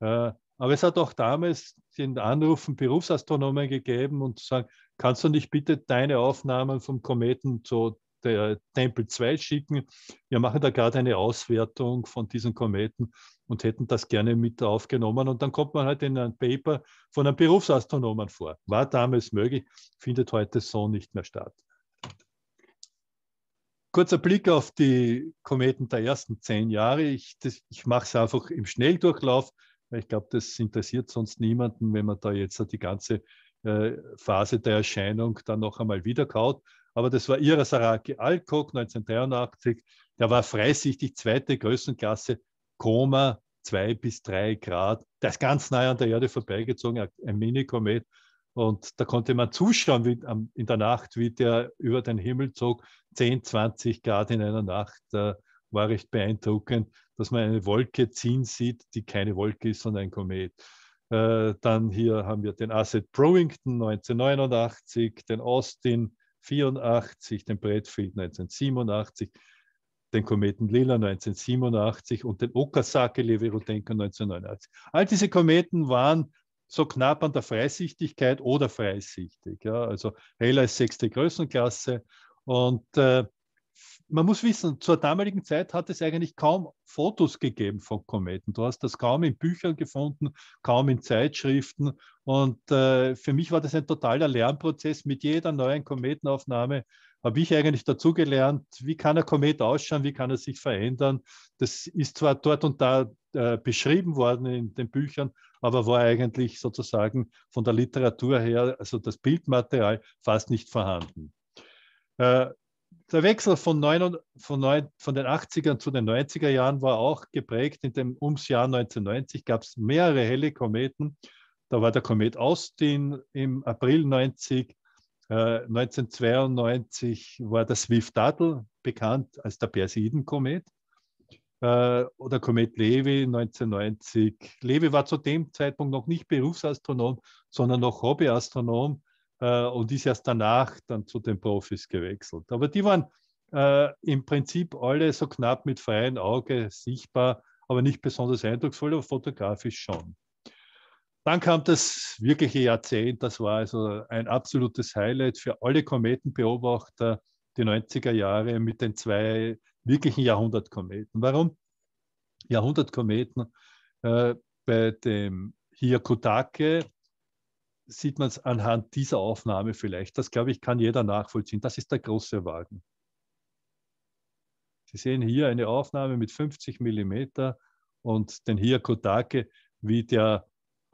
Äh, aber es hat auch damals den Anrufen Berufsastronomen gegeben und sagen, kannst du nicht bitte deine Aufnahmen vom Kometen zu der Tempel 2 schicken? Wir machen da gerade eine Auswertung von diesen Kometen und hätten das gerne mit aufgenommen. Und dann kommt man halt in ein Paper von einem Berufsastronomen vor. War damals möglich, findet heute so nicht mehr statt kurzer Blick auf die Kometen der ersten zehn Jahre. Ich, ich mache es einfach im Schnelldurchlauf, weil ich glaube, das interessiert sonst niemanden, wenn man da jetzt die ganze äh, Phase der Erscheinung dann noch einmal wiederkaut. Aber das war Ira Saraki Alcock 1983. Der war freisichtig zweite Größenklasse, Koma zwei bis drei Grad. Der ist ganz nah an der Erde vorbeigezogen, ein Mini-Komet. Und da konnte man zuschauen, wie, um, ähm, in der Nacht, wie der über den Himmel zog, 10, 20 Grad in einer Nacht. Äh, war recht beeindruckend, dass man eine Wolke ziehen sieht, die keine Wolke ist, sondern ein Komet. Äh, dann hier haben wir den Asset Browington 1989, den Austin 84, den Bradfield 1987, den Kometen Lila 1987 und den Okasake Leverutenko 1989. All diese Kometen waren so knapp an der Freisichtigkeit oder freisichtig. Ja? Also Heller ist sechste Größenklasse und äh, man muss wissen, zur damaligen Zeit hat es eigentlich kaum Fotos gegeben von Kometen. Du hast das kaum in Büchern gefunden, kaum in Zeitschriften. Und äh, für mich war das ein totaler Lernprozess, mit jeder neuen Kometenaufnahme habe ich eigentlich dazugelernt, wie kann ein Komet ausschauen, wie kann er sich verändern. Das ist zwar dort und da äh, beschrieben worden in den Büchern, aber war eigentlich sozusagen von der Literatur her, also das Bildmaterial, fast nicht vorhanden. Äh, der Wechsel von, neun, von, neun, von, den 80ern zu den 90er Jahren war auch geprägt. In dem ums Jahr 1990 gab es mehrere helle Kometen. Da war der Komet Austin im April 90, 1992 äh, war der Swift-Dattel bekannt als der Perseidenkomet äh, oder Komet Levi 1990. Levi war zu dem Zeitpunkt noch nicht Berufsastronom, sondern noch Hobbyastronom äh, und ist erst danach dann zu den Profis gewechselt. Aber die waren äh, im Prinzip alle so knapp mit freiem Auge sichtbar, aber nicht besonders eindrucksvoll, aber fotografisch schon. Dann kam das wirkliche Jahrzehnt, das war also ein absolutes Highlight für alle Kometenbeobachter, die 90er Jahre mit den zwei wirklichen Jahrhundertkometen. Warum? Jahrhundertkometen, äh, bei dem hier Kutake sieht man es anhand dieser Aufnahme vielleicht. Das, glaube ich, kann jeder nachvollziehen. Das ist der große Wagen. Sie sehen hier eine Aufnahme mit 50 Millimeter und den Hiyakotake, wie der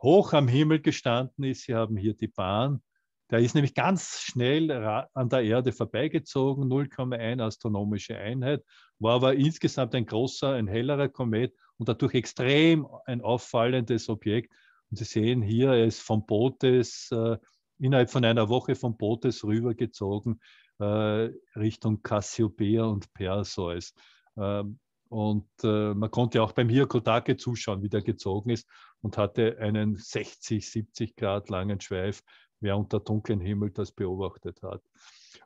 hoch am Himmel gestanden ist. Sie haben hier die Bahn. Der ist nämlich ganz schnell an der Erde vorbeigezogen, 0,1 astronomische Einheit, war aber insgesamt ein großer, ein hellerer Komet und dadurch extrem ein auffallendes Objekt. Und Sie sehen hier, er ist vom Bootes, äh, innerhalb von einer Woche vom Bootes rübergezogen äh, Richtung Cassiopeia und Perseus. Ähm, und äh, man konnte auch beim Hirokotake zuschauen, wie der gezogen ist und hatte einen 60, 70 Grad langen Schweif, wer unter dunklem Himmel das beobachtet hat.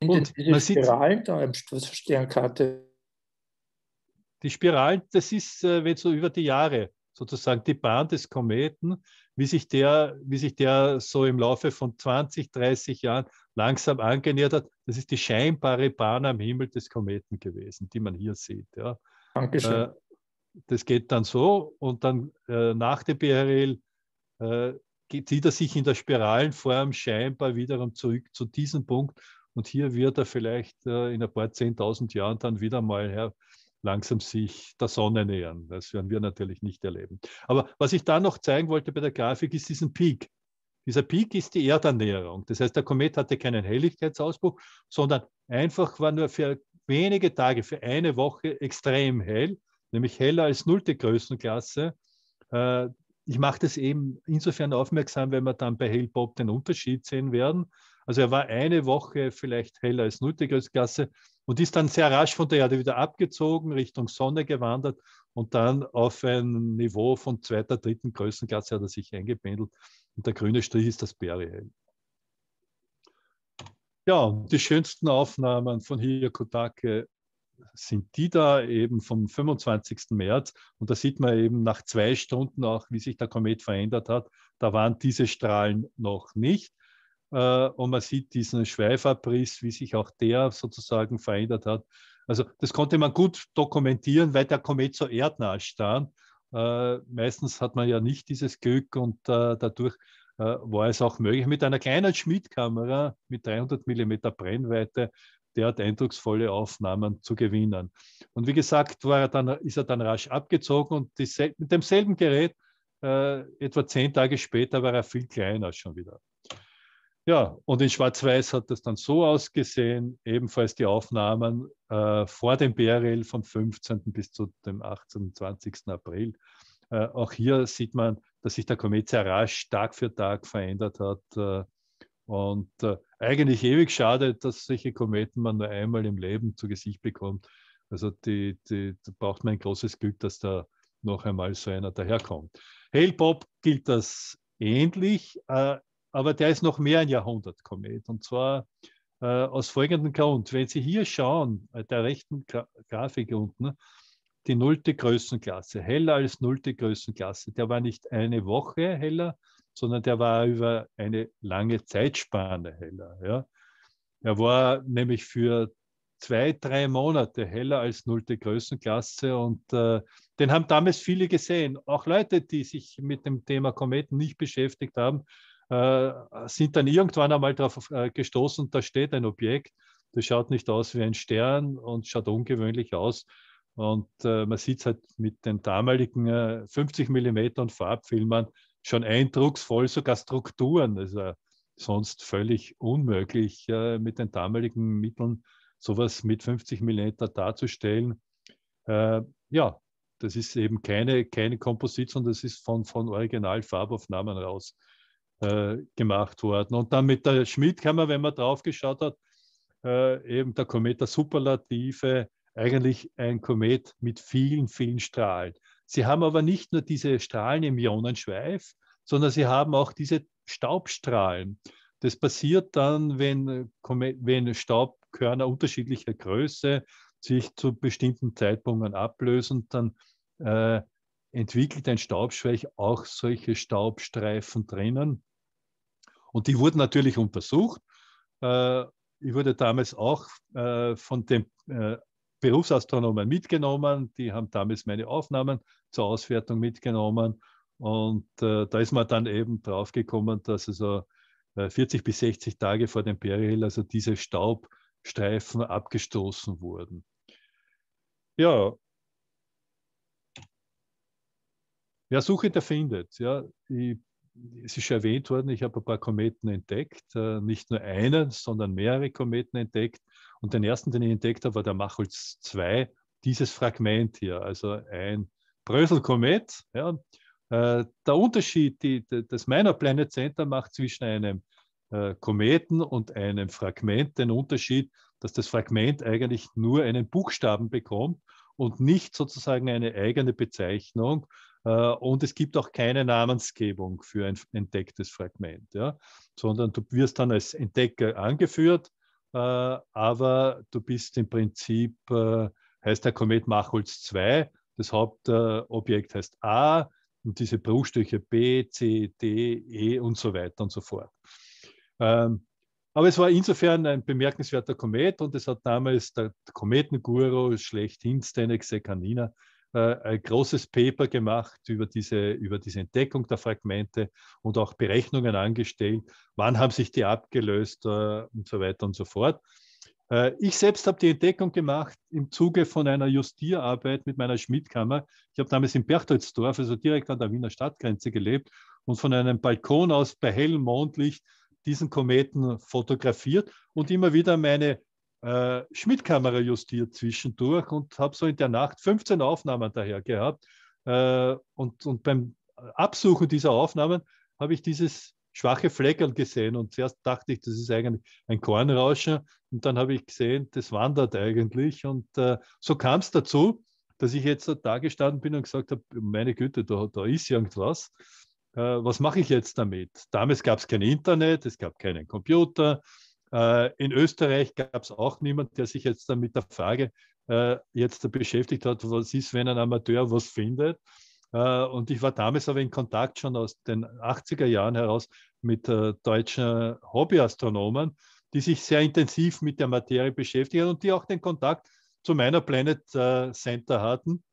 Und man sieht, Spiralen da im Sternkarte. Die Spiralen, das ist, äh, wenn so über die Jahre sozusagen die Bahn des Kometen, wie sich der, wie sich der so im Laufe von 20, 30 Jahren langsam angenähert hat. Das ist die scheinbare Bahn am Himmel des Kometen gewesen, die man hier sieht. Ja. Dankeschön. Äh, das geht dann so und dann äh, nach der BRL äh, zieht er sich in der Spiralenform scheinbar wiederum zurück zu diesem Punkt. Und hier wird er vielleicht in ein paar 10.000 Jahren dann wieder mal her, langsam sich der Sonne nähern. Das werden wir natürlich nicht erleben. Aber was ich da noch zeigen wollte bei der Grafik, ist diesen Peak. Dieser Peak ist die Erdannäherung. Das heißt, der Komet hatte keinen Helligkeitsausbruch, sondern einfach war nur für wenige Tage, für eine Woche extrem hell, nämlich heller als nullte Größenklasse. Äh, ich mache das eben insofern aufmerksam, weil wir dann bei Hellbob den Unterschied sehen werden. Also er war eine Woche vielleicht heller als nullte Größenklasse und ist dann sehr rasch von der Erde wieder abgezogen, Richtung Sonne gewandert und dann auf ein Niveau von zweiter, dritten Größenklasse hat er sich eingependelt. Und der grüne Strich ist das Beriel. Ja, die schönsten Aufnahmen von hier sind die da eben vom 25. März. Und da sieht man eben nach zwei Stunden auch, wie sich der Komet verändert hat. Da waren diese Strahlen noch nicht. Äh, und man sieht diesen Schweifabriss, wie sich auch der sozusagen verändert hat. Also das konnte man gut dokumentieren, weil der Komet so erdnah stand. Äh, meistens hat man ja nicht dieses Glück und äh, dadurch äh, war es auch möglich mit einer kleinen Schmiedkamera mit 300 mm Brennweite derart eindrucksvolle Aufnahmen zu gewinnen. Und wie gesagt, war er dann, ist er dann rasch abgezogen und die, mit demselben Gerät äh, etwa zehn Tage später war er viel kleiner schon wieder. Ja, und in Schwarz-Weiß hat das dann so ausgesehen, ebenfalls die Aufnahmen äh, vor dem BRL vom 15. bis zu dem 18. 20. April. Äh, auch hier sieht man dass sich der Komet sehr rasch Tag für Tag verändert hat. Äh, und äh, eigentlich ewig schade, dass solche Kometen man nur einmal im Leben zu Gesicht bekommt. Also die, die, da braucht man ein großes Glück, dass da noch einmal so einer daherkommt. Hale Bob gilt das ähnlich, äh, aber der ist noch mehr ein Jahrhundertkomet. Und zwar aus folgendem Grund. Wenn Sie hier schauen, der rechten Grafik unten, die nullte Größenklasse, heller als nullte Größenklasse. Der war nicht eine Woche heller, sondern der war über eine lange Zeitspanne heller. Ja. Er war nämlich für zwei, drei Monate heller als nullte Größenklasse und äh, den haben damals viele gesehen. Auch Leute, die sich mit dem Thema Kometen nicht beschäftigt haben, äh, sind dann irgendwann einmal darauf äh, gestoßen, da steht ein Objekt, das schaut nicht aus wie ein Stern und schaut ungewöhnlich aus. Und äh, man sieht es halt mit den damaligen äh, 50 mm Farbfilmern schon eindrucksvoll, sogar Strukturen. Also sonst völlig unmöglich, äh, mit den damaligen Mitteln sowas mit 50 mm darzustellen. Äh, ja, das ist eben keine, keine Komposit, das ist von, von Originalfarbaufnahmen raus äh, gemacht worden. Und dann mit der Schmidtkammer, wenn man drauf geschaut hat, äh, eben der Komet Superlative, eigentlich ein Komet mit vielen, vielen Strahlen. Sie haben aber nicht nur diese Strahlen im Ionenschweif, sondern sie haben auch diese Staubstrahlen. Das passiert dann, wenn, wenn Staubkörner unterschiedlicher Größe sich zu bestimmten Zeitpunkten ablösen, dann äh, entwickelt ein Staubschweich auch solche Staubstreifen drinnen. Und die wurden natürlich untersucht. Äh, ich wurde damals auch äh, von dem äh, Berufsastronomen mitgenommen, die haben damals meine Aufnahmen zur Auswertung mitgenommen und äh, da ist man dann eben drauf gekommen, dass also äh, 40 bis 60 Tage vor dem Perihel also diese Staubstreifen abgestoßen wurden. Ja, wer der findet, ja, ich, es ist erwähnt worden, ich habe ein paar Kometen entdeckt, äh, nicht nur einen, sondern mehrere Kometen entdeckt. Und den ersten, den ich entdeckt habe, war der Machholz 2, dieses Fragment hier, also ein Bröselkomet. komet Ja. Äh, der Unterschied, die, das Minor Planet Center macht zwischen einem äh, Kometen und einem Fragment den Unterschied, dass das Fragment eigentlich nur einen Buchstaben bekommt und nicht sozusagen eine eigene Bezeichnung. Äh, und es gibt auch keine Namensgebung für ein entdecktes Fragment, ja? sondern du wirst dann als Entdecker angeführt äh, aber du bist im Prinzip, äh, heißt der Komet Machholz 2, das Hauptobjekt heißt A und diese Bruchstücke B, C, D, E und so weiter und so fort. Ähm, aber es war insofern ein bemerkenswerter Komet und es hat damals der Kometenguru schlechthin Stanek Sekanina äh, ein großes Paper gemacht über diese, über diese Entdeckung der Fragmente und auch Berechnungen angestellt, wann haben sich die abgelöst äh, und so weiter und so fort. Äh, ich selbst habe die Entdeckung gemacht im Zuge von einer Justierarbeit mit meiner Schmidtkammer. Ich habe damals in Berchtoldsdorf, also direkt an der Wiener Stadtgrenze gelebt und von einem Balkon aus bei hellem Mondlicht diesen Kometen fotografiert und immer wieder meine äh, Schmidt-Kamera justiert zwischendurch und habe so in der Nacht 15 Aufnahmen daher gehabt. Äh, und, und beim Absuchen dieser Aufnahmen habe ich dieses schwache Fleckerl gesehen und zuerst dachte ich, das ist eigentlich ein Kornrauschen und dann habe ich gesehen, das wandert eigentlich und äh, so kam es dazu, dass ich jetzt da gestanden bin und gesagt habe, meine Güte, da, da ist irgendwas, äh, was mache ich jetzt damit? Damals gab es kein Internet, es gab keinen Computer, äh, in Österreich gab es auch niemanden, der sich jetzt dann mit der Frage äh, jetzt beschäftigt hat, was ist, wenn ein Amateur was findet. Äh, und ich war damals aber in Kontakt schon aus den 80er Jahren heraus mit deutschen Hobbyastronomen, die sich sehr intensiv mit der Materie beschäftigen und die auch den Kontakt zu meiner Planet Center hatten.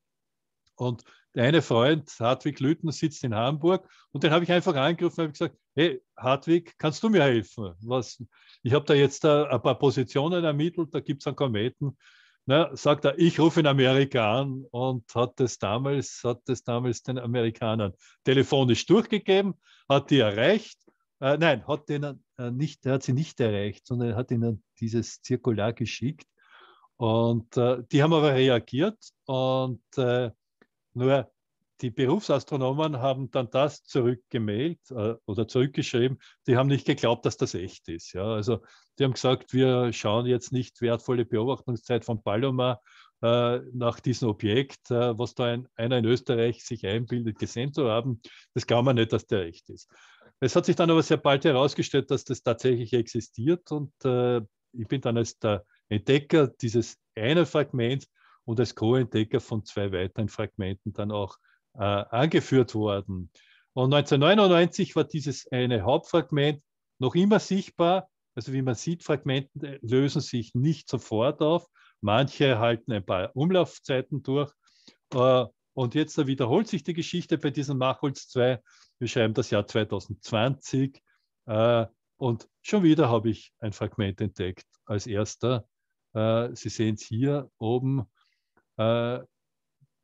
Und der eine Freund, Hartwig Lüthen, sitzt in Hamburg und den habe ich einfach angerufen und habe gesagt, hey Hartwig, kannst du mir helfen? Was, ich habe da jetzt äh, ein paar Positionen ermittelt, da gibt es einen Kometen. Na, sagt er, ich rufe in Amerika an und hat das damals, hat das damals den Amerikanern telefonisch durchgegeben, hat die erreicht. Äh, nein, hat denen äh, nicht, hat sie nicht erreicht, sondern hat ihnen dieses Zirkular geschickt. Und äh, die haben aber reagiert und äh, nur die Berufsastronomen haben dann das zurückgemeldet äh, oder zurückgeschrieben. Die haben nicht geglaubt, dass das echt ist. Ja. Also die haben gesagt, wir schauen jetzt nicht wertvolle Beobachtungszeit von Paloma äh, nach diesem Objekt, äh, was da ein, einer in Österreich sich einbildet, gesehen zu haben. Das glauben wir nicht, dass der echt ist. Es hat sich dann aber sehr bald herausgestellt, dass das tatsächlich existiert und äh, ich bin dann als der Entdecker dieses einen Fragments und als Co-Entdecker von zwei weiteren Fragmenten dann auch äh, angeführt worden. Und 1999 war dieses eine Hauptfragment noch immer sichtbar. Also wie man sieht, Fragmente äh, lösen sich nicht sofort auf. Manche halten ein paar Umlaufzeiten durch. Äh, und jetzt wiederholt sich die Geschichte bei diesem Machholz 2. Wir schreiben das Jahr 2020. Äh, und schon wieder habe ich ein Fragment entdeckt als erster. Sie sehen es hier oben äh,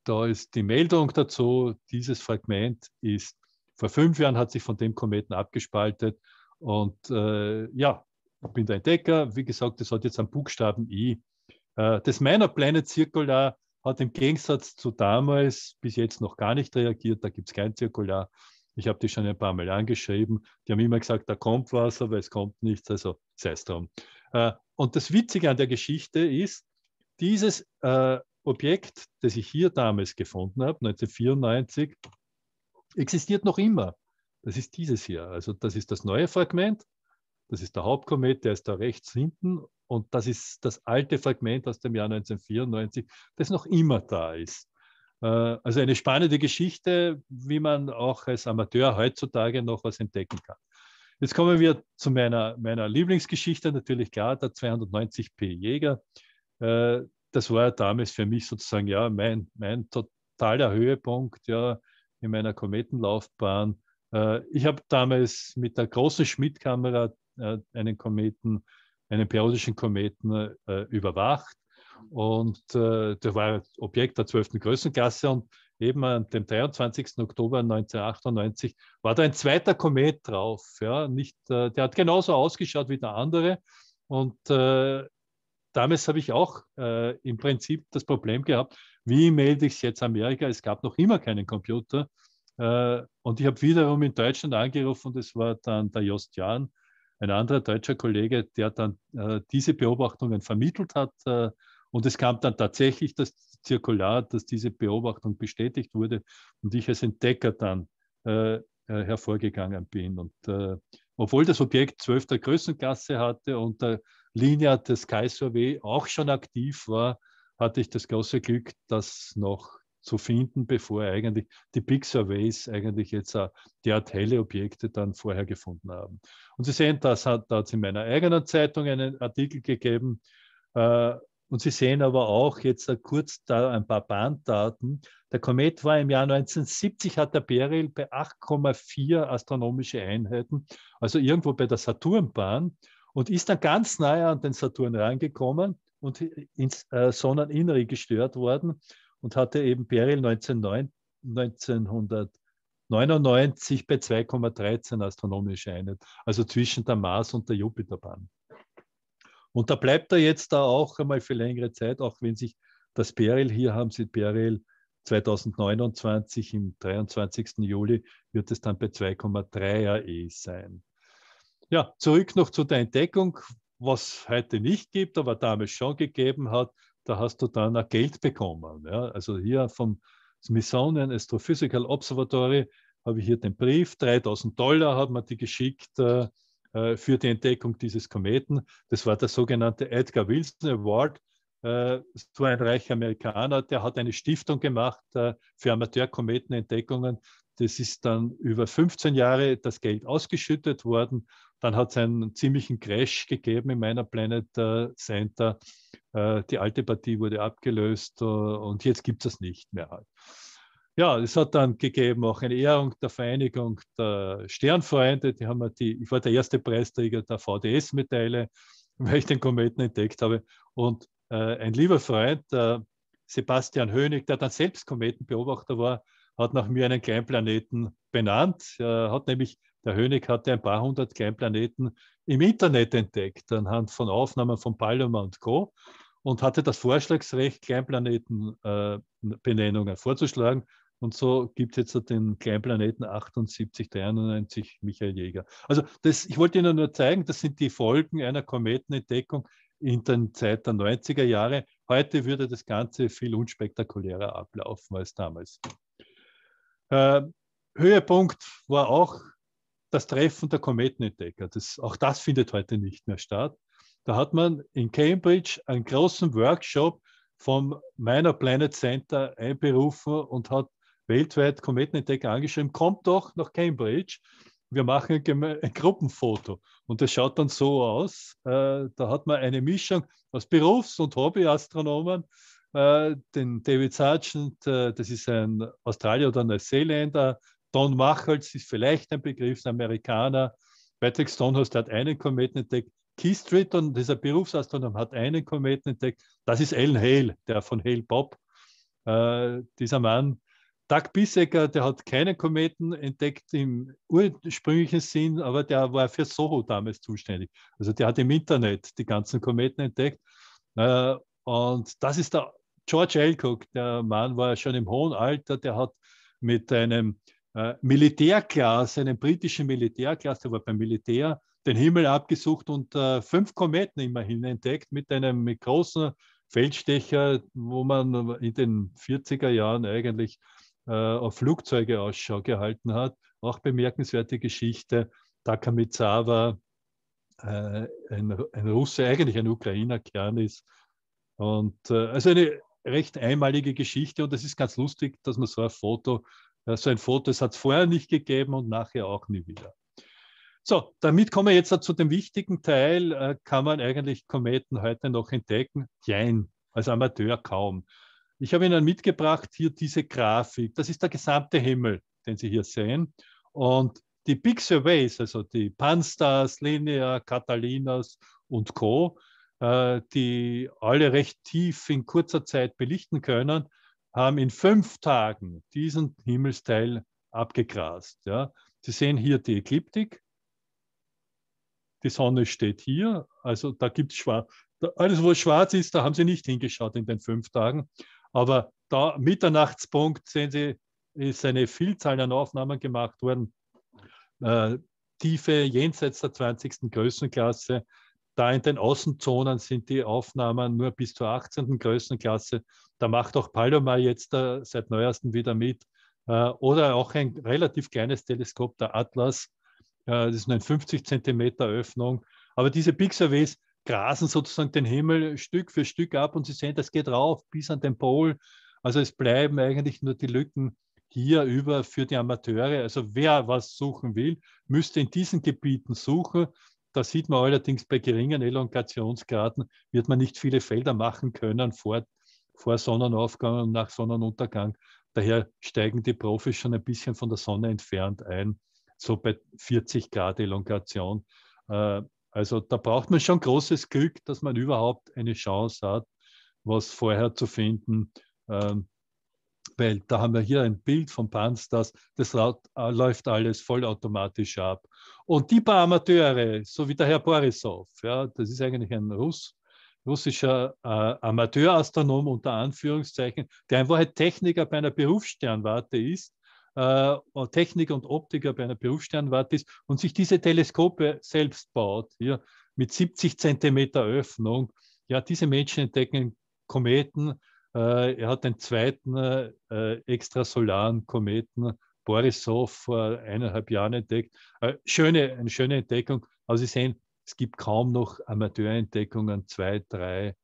da ist die Meldung dazu, dieses Fragment ist, vor fünf Jahren hat sich von dem Kometen abgespaltet und äh, ja, ich bin der Entdecker. Wie gesagt, das hat jetzt einen Buchstaben I. Äh, das Minor Planet Circular hat im Gegensatz zu damals bis jetzt noch gar nicht reagiert. Da gibt es kein Zirkular. Ich habe die schon ein paar Mal angeschrieben. Die haben immer gesagt, da kommt was, aber es kommt nichts, also sei es drum. Äh, und das Witzige an der Geschichte ist, dieses äh, Objekt, das ich hier damals gefunden habe, 1994, existiert noch immer. Das ist dieses hier. Also das ist das neue Fragment, das ist der Hauptkomet, der ist da rechts hinten und das ist das alte Fragment aus dem Jahr 1994, das noch immer da ist. Äh, also eine spannende Geschichte, wie man auch als Amateur heutzutage noch was entdecken kann. Jetzt kommen wir zu meiner, meiner Lieblingsgeschichte, natürlich klar, der 290p Jäger. Äh, das war ja damals für mich sozusagen ja mein, mein totaler Höhepunkt ja, in meiner Kometenlaufbahn. Äh, ich habe damals mit der großen Schmidt-Kamera äh, einen Kometen, einen periodischen Kometen äh, überwacht. Und äh, das war Objekt der 12. Größenklasse und eben an dem 23. Oktober 1998 war da ein zweiter Komet drauf. Ja, nicht, äh, der hat genauso ausgeschaut wie der andere. Und äh, damals habe ich auch äh, im Prinzip das Problem gehabt, wie melde ich es jetzt Amerika? Es gab noch immer keinen Computer. Äh, und ich habe wiederum in Deutschland angerufen, es war dann der Jost Jahn, ein anderer deutscher Kollege, der dann äh, diese Beobachtungen vermittelt hat. Äh, und es kam dann tatsächlich das Zirkular, dass diese Beobachtung bestätigt wurde und ich als Entdecker dann äh, äh, hervorgegangen bin. Und obwohl das Objekt 12. Größenklasse hatte und der Linie des KSOW auch schon aktiv war, hatte ich das große Glück, das noch zu finden, bevor eigentlich die Big Surveys eigentlich jetzt derart helle Objekte dann vorher gefunden haben. Und Sie sehen, das hat, da hat es in meiner eigenen Zeitung einen Artikel gegeben. Äh, und Sie sehen aber auch jetzt kurz da ein paar Banddaten. Der Komet war im Jahr 1970, hat der Beryl bei 8,4 astronomische Einheiten, also irgendwo bei der Saturnbahn und ist dann ganz nahe an den Saturn rangekommen und ins äh, Sonneninnere gestört worden und hatte eben Beryl 1999 bei 2,13 astronomische Einheit, also zwischen der Mars- und der Jupiterbahn. Und da bleibt er jetzt da auch einmal für längere Zeit, auch wenn sich das Beryl, hier haben Sie Beryl 2029, im 23. Juli wird es dann bei 2,3 AE sein. Ja, zurück noch zu der Entdeckung, was heute nicht gibt, aber damals schon gegeben hat, da hast du dann auch Geld bekommen. Ja. Also hier vom Smithsonian Astrophysical Observatory habe ich hier den Brief, 3000 Dollar hat man die geschickt äh, äh, für die Entdeckung dieses Kometen. Das war der sogenannte Edgar Wilson Award. Äh, so ein reicher Amerikaner, der hat eine Stiftung gemacht äh, für Amateurkometenentdeckungen. Das ist dann über 15 Jahre das Geld ausgeschüttet worden dann hat es einen ziemlichen Crash gegeben in meiner Planet äh, Center. Äh, die alte Partie wurde abgelöst äh, und jetzt gibt es das nicht mehr. Halt. Ja, es hat dann gegeben auch eine Ehrung der Vereinigung der Sternfreunde. Die haben die, ich war der erste Preisträger der VDS-Medaille, weil ich den Kometen entdeckt habe. Und äh, ein lieber Freund, äh, Sebastian Hönig, der dann selbst Kometenbeobachter war, hat nach mir einen kleinen Planeten benannt, Er äh, hat nämlich der Hönig hatte ein paar hundert Kleinplaneten im Internet entdeckt, anhand von Aufnahmen von Paloma und Co. und hatte das Vorschlagsrecht, Kleinplanetenbenennungen äh, vorzuschlagen. Und so gibt es jetzt den Kleinplaneten 78, 93 Michael Jäger. Also das, ich wollte Ihnen nur zeigen, das sind die Folgen einer Kometenentdeckung in der Zeit der 90er Jahre. Heute würde das Ganze viel unspektakulärer ablaufen als damals. Äh, Höhepunkt war auch das Treffen der Kometenentdecker. Das, auch das findet heute nicht mehr statt. Da hat man in Cambridge einen großen Workshop vom Minor Planet Center einberufen und hat weltweit Kometenentdecker angeschrieben, kommt doch nach Cambridge, wir machen ein, ein Gruppenfoto. Und das schaut dann so aus, äh, da hat man eine Mischung aus Berufs- und Hobbyastronomen, äh, den David Sargent, äh, das ist ein Australier oder Neuseeländer, Don Wachholz ist vielleicht ein Begriff, ein Amerikaner. Patrick Stonehurst hat einen Kometen entdeckt. Keith Stritton, dieser Berufsastronom, hat einen Kometen entdeckt. Das ist Alan Hale, der von Hale Bob, äh, dieser Mann. Doug Bissecker, der hat keinen Kometen entdeckt im ursprünglichen Sinn, aber der war für Soho damals zuständig. Also der hat im Internet die ganzen Kometen entdeckt. Äh, und das ist der George Elcock, der Mann war schon im hohen Alter, der hat mit einem äh, Militärglas, einen britischen Militärglas, der war beim Militär, den Himmel abgesucht und äh, fünf Kometen immerhin entdeckt mit einem mit großen Feldstecher, wo man in den 40er Jahren eigentlich äh, auf Flugzeuge Ausschau gehalten hat. Auch bemerkenswerte Geschichte. Takamitsava, äh, ein, ein Russe, eigentlich ein Ukrainer Kern ist. Und äh, also eine recht einmalige Geschichte und es ist ganz lustig, dass man so ein Foto ja, so ein Foto, das hat es vorher nicht gegeben und nachher auch nie wieder. So, damit kommen wir jetzt zu dem wichtigen Teil. Äh, kann man eigentlich Kometen heute noch entdecken? Jein, als Amateur kaum. Ich habe Ihnen mitgebracht hier diese Grafik. Das ist der gesamte Himmel, den Sie hier sehen. Und die Big Surveys, also die Panstars, Linea, Catalinas und Co., äh, die alle recht tief in kurzer Zeit belichten können, haben in fünf Tagen diesen Himmelsteil abgegrast. Ja. Sie sehen hier die Ekliptik. Die Sonne steht hier, also da gibt es schwarz. Alles, wo schwarz ist, da haben sie nicht hingeschaut in den fünf Tagen. Aber da Mitternachtspunkt, sehen Sie, ist eine Vielzahl an Aufnahmen gemacht worden. Äh, Tiefe jenseits der 20. Größenklasse. Da in den Außenzonen sind die Aufnahmen nur bis zur 18. Größenklasse da macht auch Palomar jetzt äh, seit neuestem wieder mit. Äh, oder auch ein relativ kleines Teleskop, der Atlas. Äh, das ist nur eine 50 Zentimeter Öffnung. Aber diese Big Surveys grasen sozusagen den Himmel Stück für Stück ab und Sie sehen, das geht rauf bis an den Pol. Also es bleiben eigentlich nur die Lücken hier über für die Amateure. Also wer was suchen will, müsste in diesen Gebieten suchen. Da sieht man allerdings bei geringen Elongationsgraden, wird man nicht viele Felder machen können vor vor Sonnenaufgang und nach Sonnenuntergang. Daher steigen die Profis schon ein bisschen von der Sonne entfernt ein, so bei 40 Grad Elongation. Äh, also da braucht man schon großes Glück, dass man überhaupt eine Chance hat, was vorher zu finden. Ähm, weil da haben wir hier ein Bild von Pansters, das äh, läuft alles vollautomatisch ab. Und die paar Amateure, so wie der Herr Borisov, ja, das ist eigentlich ein Russ, russischer äh, Amateurastronom unter Anführungszeichen, der in Wahrheit halt Techniker bei einer Berufssternwarte ist, äh, Techniker und Optiker bei einer Berufssternwarte ist und sich diese Teleskope selbst baut, hier mit 70 Zentimeter Öffnung. Ja, diese Menschen entdecken Kometen. Äh, er hat den zweiten äh, extrasolaren Kometen, Borisov, vor eineinhalb Jahren entdeckt. Äh, schöne, eine schöne Entdeckung. Also Sie sehen, es gibt kaum noch Amateurentdeckungen, zwei, drei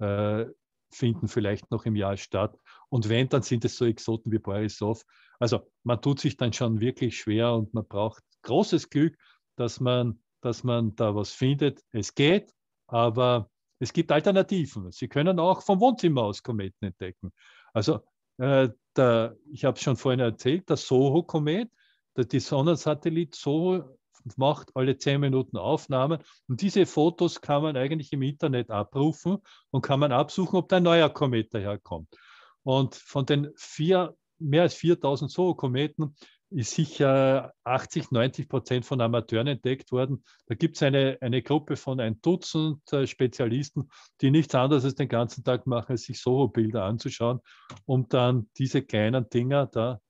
äh, finden vielleicht noch im Jahr statt. Und wenn, dann sind es so Exoten wie Borisov. Also man tut sich dann schon wirklich schwer und man braucht großes Glück, dass man, dass man da was findet. Es geht, aber es gibt Alternativen. Sie können auch vom Wohnzimmer aus Kometen entdecken. Also äh, der, ich habe es schon vorhin erzählt, der Soho-Komet, der, die Sonnensatellit Soho und macht alle zehn Minuten Aufnahmen. Und diese Fotos kann man eigentlich im Internet abrufen und kann man absuchen, ob da ein neuer Komet daherkommt. Und von den vier, mehr als 4000 So-Kometen ist sicher 80, 90 Prozent von Amateuren entdeckt worden. Da gibt es eine, eine Gruppe von ein Dutzend äh, Spezialisten, die nichts anderes als den ganzen Tag machen, als sich Soho-Bilder anzuschauen, um dann diese kleinen Dinger da,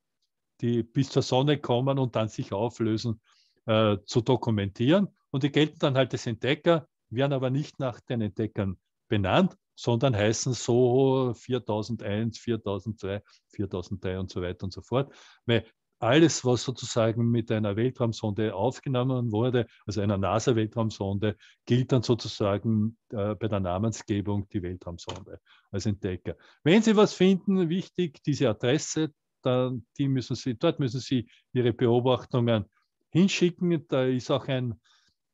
die bis zur Sonne kommen und dann sich auflösen, äh, zu dokumentieren. Und die gelten dann halt als Entdecker, werden aber nicht nach den Entdeckern benannt, sondern heißen so 4001, 4002, 4003 und so weiter und so fort. Weil alles, was sozusagen mit einer Weltraumsonde aufgenommen wurde, also einer NASA-Weltraumsonde, gilt dann sozusagen äh, bei der Namensgebung die Weltraumsonde als Entdecker. Wenn Sie was finden, wichtig, diese Adresse, dann, die müssen Sie, dort müssen Sie Ihre Beobachtungen hinschicken. Da ist auch ein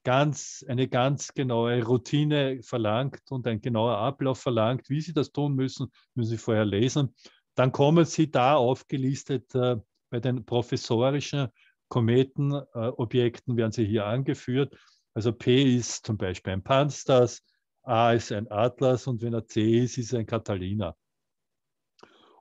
ganz, eine ganz genaue Routine verlangt und ein genauer Ablauf verlangt, wie Sie das tun müssen, müssen Sie vorher lesen. Dann kommen Sie da aufgelistet äh, bei den professorischen Kometenobjekten, äh, werden Sie hier angeführt. Also P ist zum Beispiel ein Panstas, A ist ein Atlas und wenn er C ist, ist er ein Catalina.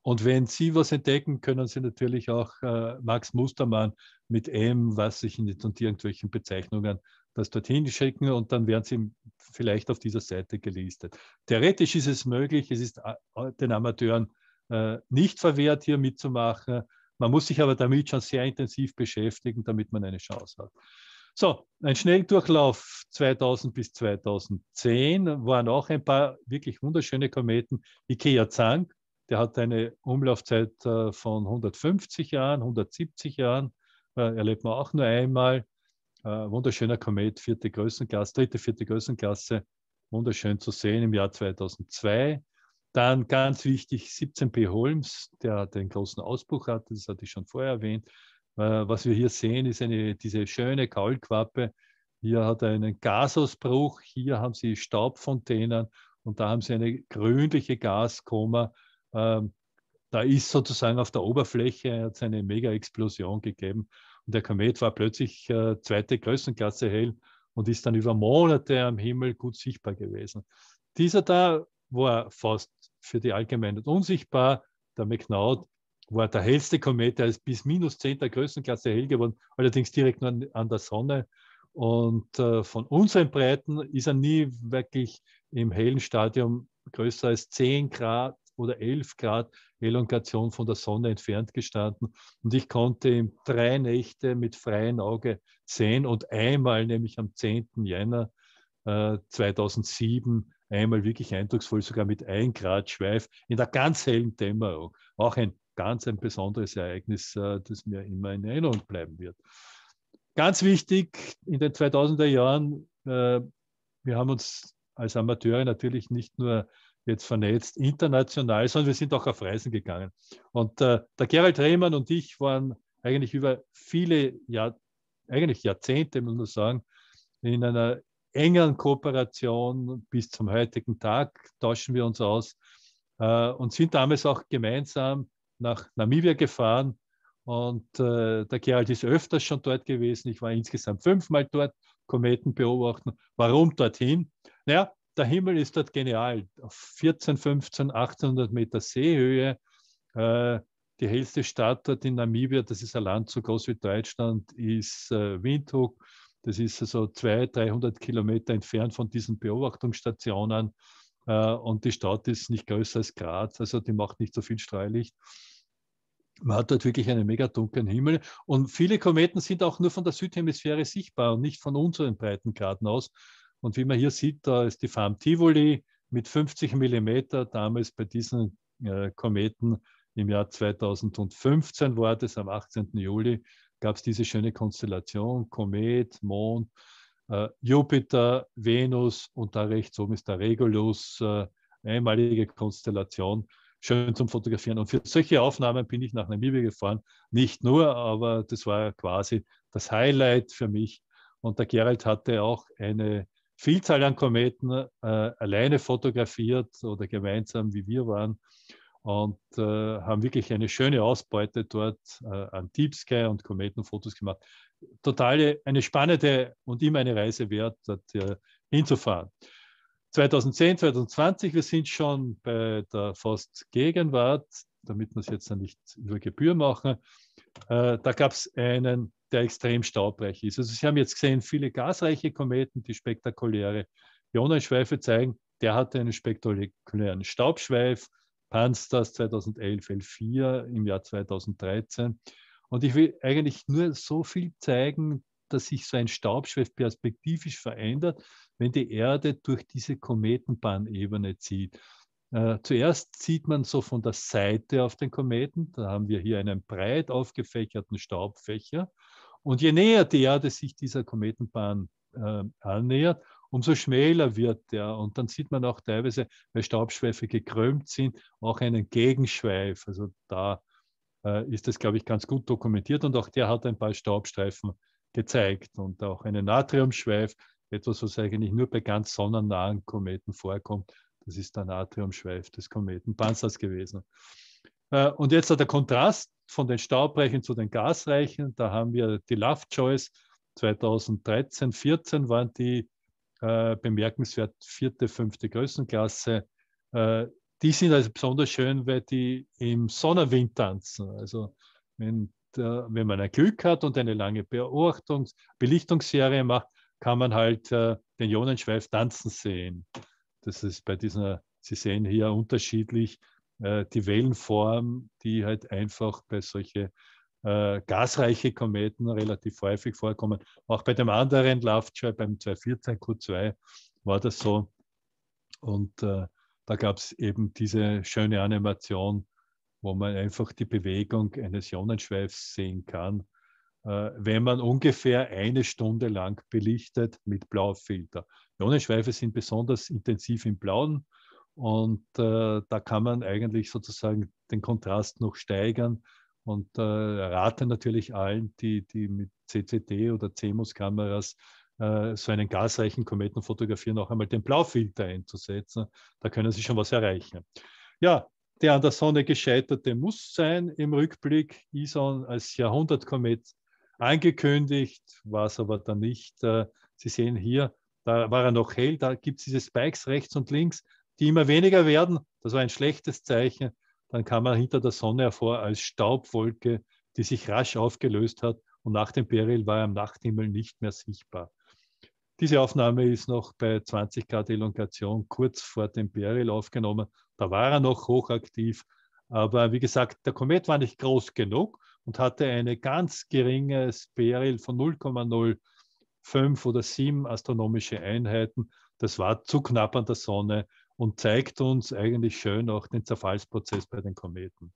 Und wenn Sie was entdecken, können Sie natürlich auch äh, Max Mustermann mit M, was ich nicht und irgendwelchen Bezeichnungen das dorthin schicken und dann werden sie vielleicht auf dieser Seite gelistet. Theoretisch ist es möglich, es ist äh, den Amateuren äh, nicht verwehrt, hier mitzumachen. Man muss sich aber damit schon sehr intensiv beschäftigen, damit man eine Chance hat. So, ein Schnelldurchlauf 2000 bis 2010 waren auch ein paar wirklich wunderschöne Kometen. Ikea Zang der hat eine Umlaufzeit äh, von 150 Jahren, 170 Jahren, äh, erlebt man auch nur einmal. Äh, wunderschöner Komet, vierte Größenklasse, dritte, vierte Größenklasse, wunderschön zu sehen im Jahr 2002. Dann ganz wichtig 17 b Holmes, der den großen Ausbruch hatte, das hatte ich schon vorher erwähnt. Was wir hier sehen, ist eine, diese schöne Kaulquappe. Hier hat er einen Gasausbruch, hier haben sie Staubfontänen und da haben sie eine grünliche Gaskoma ähm, da ist sozusagen auf der Oberfläche eine Mega-Explosion gegeben und der Komet war plötzlich äh, zweite Größenklasse hell und ist dann über Monate am Himmel gut sichtbar gewesen. Dieser da war fast für die Allgemeinheit unsichtbar. Der McNaught war der hellste Komet, der ist bis minus 10 Größenklasse hell geworden, allerdings direkt nur an, an der Sonne. Und äh, von unseren Breiten ist er nie wirklich im hellen Stadium größer als 10 Grad, oder 11 Grad Elongation von der Sonne entfernt gestanden. Und ich konnte ihn drei Nächte mit freiem Auge sehen und einmal, nämlich am 10. Jänner äh, 2007, einmal wirklich eindrucksvoll, sogar mit 1 Grad Schweif in der ganz hellen Dämmerung. Auch ein ganz ein besonderes Ereignis, äh, das mir immer in Erinnerung bleiben wird. Ganz wichtig in den 2000er Jahren, äh, wir haben uns als Amateure natürlich nicht nur jetzt vernetzt, international, sondern wir sind auch auf Reisen gegangen. Und äh, der Gerald Rehmann und ich waren eigentlich über viele Jahr, eigentlich Jahrzehnte, muss man sagen, in einer engen Kooperation bis zum heutigen Tag tauschen wir uns aus äh, und sind damals auch gemeinsam nach Namibia gefahren. Und äh, der Gerald ist öfters schon dort gewesen. Ich war insgesamt fünfmal dort, Kometen beobachten. Warum dorthin? Naja, der Himmel ist dort genial. Auf 14, 15, 1800 Meter Seehöhe, äh, die hellste Stadt dort in Namibia, das ist ein Land so groß wie Deutschland, ist äh, Windhoek. Das ist also 200, 300 Kilometer entfernt von diesen Beobachtungsstationen. Äh, und die Stadt ist nicht größer als Graz, also die macht nicht so viel Streulicht. Man hat dort wirklich einen mega dunklen Himmel. Und viele Kometen sind auch nur von der Südhemisphäre sichtbar und nicht von unseren Breitengraden aus. Und wie man hier sieht, da ist die Farm Tivoli mit 50 Millimeter damals bei diesen äh, Kometen im Jahr 2015 war das, am 18. Juli gab es diese schöne Konstellation, Komet, Mond, äh, Jupiter, Venus und da rechts oben ist der Regulus, äh, einmalige Konstellation, schön zum Fotografieren. Und für solche Aufnahmen bin ich nach Namibia gefahren, nicht nur, aber das war quasi das Highlight für mich. Und der Gerald hatte auch eine Vielzahl an Kometen äh, alleine fotografiert oder gemeinsam, wie wir waren, und äh, haben wirklich eine schöne Ausbeute dort äh, an Deep Sky und Kometenfotos gemacht. Totale, eine spannende und immer eine Reise wert, dort äh, hinzufahren. 2010, 2020, wir sind schon bei der fast damit wir es jetzt nicht über Gebühr machen. Äh, da gab es einen der extrem staubreich ist. Also Sie haben jetzt gesehen, viele gasreiche Kometen, die spektakuläre Ionenschweife zeigen, der hatte einen spektakulären Staubschweif, Panzers 2011 L4 im Jahr 2013. Und ich will eigentlich nur so viel zeigen, dass sich so ein Staubschweif perspektivisch verändert, wenn die Erde durch diese Kometenbahnebene zieht. Äh, zuerst sieht man so von der Seite auf den Kometen, da haben wir hier einen breit aufgefächerten Staubfächer und je näher die Erde sich dieser Kometenbahn äh, annähert, umso schmäler wird der. Und dann sieht man auch teilweise, weil Staubschweife gekrümmt sind, auch einen Gegenschweif. Also da äh, ist das, glaube ich, ganz gut dokumentiert. Und auch der hat ein paar Staubstreifen gezeigt und auch einen Natriumschweif, etwas, was eigentlich nur bei ganz sonnennahen Kometen vorkommt. Das ist der Natriumschweif des Kometenpanzers gewesen. Äh, und jetzt der Kontrast von den Staubreichen zu den Gasreichen. Da haben wir die Love Choice 2013, 14 waren die äh, bemerkenswert vierte, fünfte Größenklasse. Äh, die sind also besonders schön, weil die im Sonnenwind tanzen. Also wenn, äh, wenn man ein Glück hat und eine lange Beobachtungs Belichtungsserie macht, kann man halt äh, den Ionenschweif tanzen sehen. Das ist bei dieser, Sie sehen hier unterschiedlich, äh, die Wellenform, die halt einfach bei solchen äh, gasreiche Kometen relativ häufig vorkommen. Auch bei dem anderen Laufschall, beim 214 Q2, war das so. Und äh, da gab es eben diese schöne Animation, wo man einfach die Bewegung eines Ionenschweifs sehen kann, äh, wenn man ungefähr eine Stunde lang belichtet mit Blaufilter. Ionenschweife sind besonders intensiv im Blauen und äh, da kann man eigentlich sozusagen den Kontrast noch steigern und äh, rate natürlich allen, die, die mit CCD oder CMOS-Kameras äh, so einen gasreichen Kometen fotografieren, auch einmal den Blaufilter einzusetzen. Da können sie schon was erreichen. Ja, der an der Sonne gescheiterte muss sein im Rückblick. ISON als Jahrhundertkomet angekündigt, war es aber dann nicht. Äh, sie sehen hier, da war er noch hell, da gibt es diese Spikes rechts und links die immer weniger werden, das war ein schlechtes Zeichen, dann kam er hinter der Sonne hervor als Staubwolke, die sich rasch aufgelöst hat und nach dem Peril war er am Nachthimmel nicht mehr sichtbar. Diese Aufnahme ist noch bei 20 Grad Elongation kurz vor dem Peril aufgenommen. Da war er noch hochaktiv, aber wie gesagt, der Komet war nicht groß genug und hatte ein ganz geringes Peril von 0,05 oder 7 astronomische Einheiten. Das war zu knapp an der Sonne, und zeigt uns eigentlich schön auch den Zerfallsprozess bei den Kometen.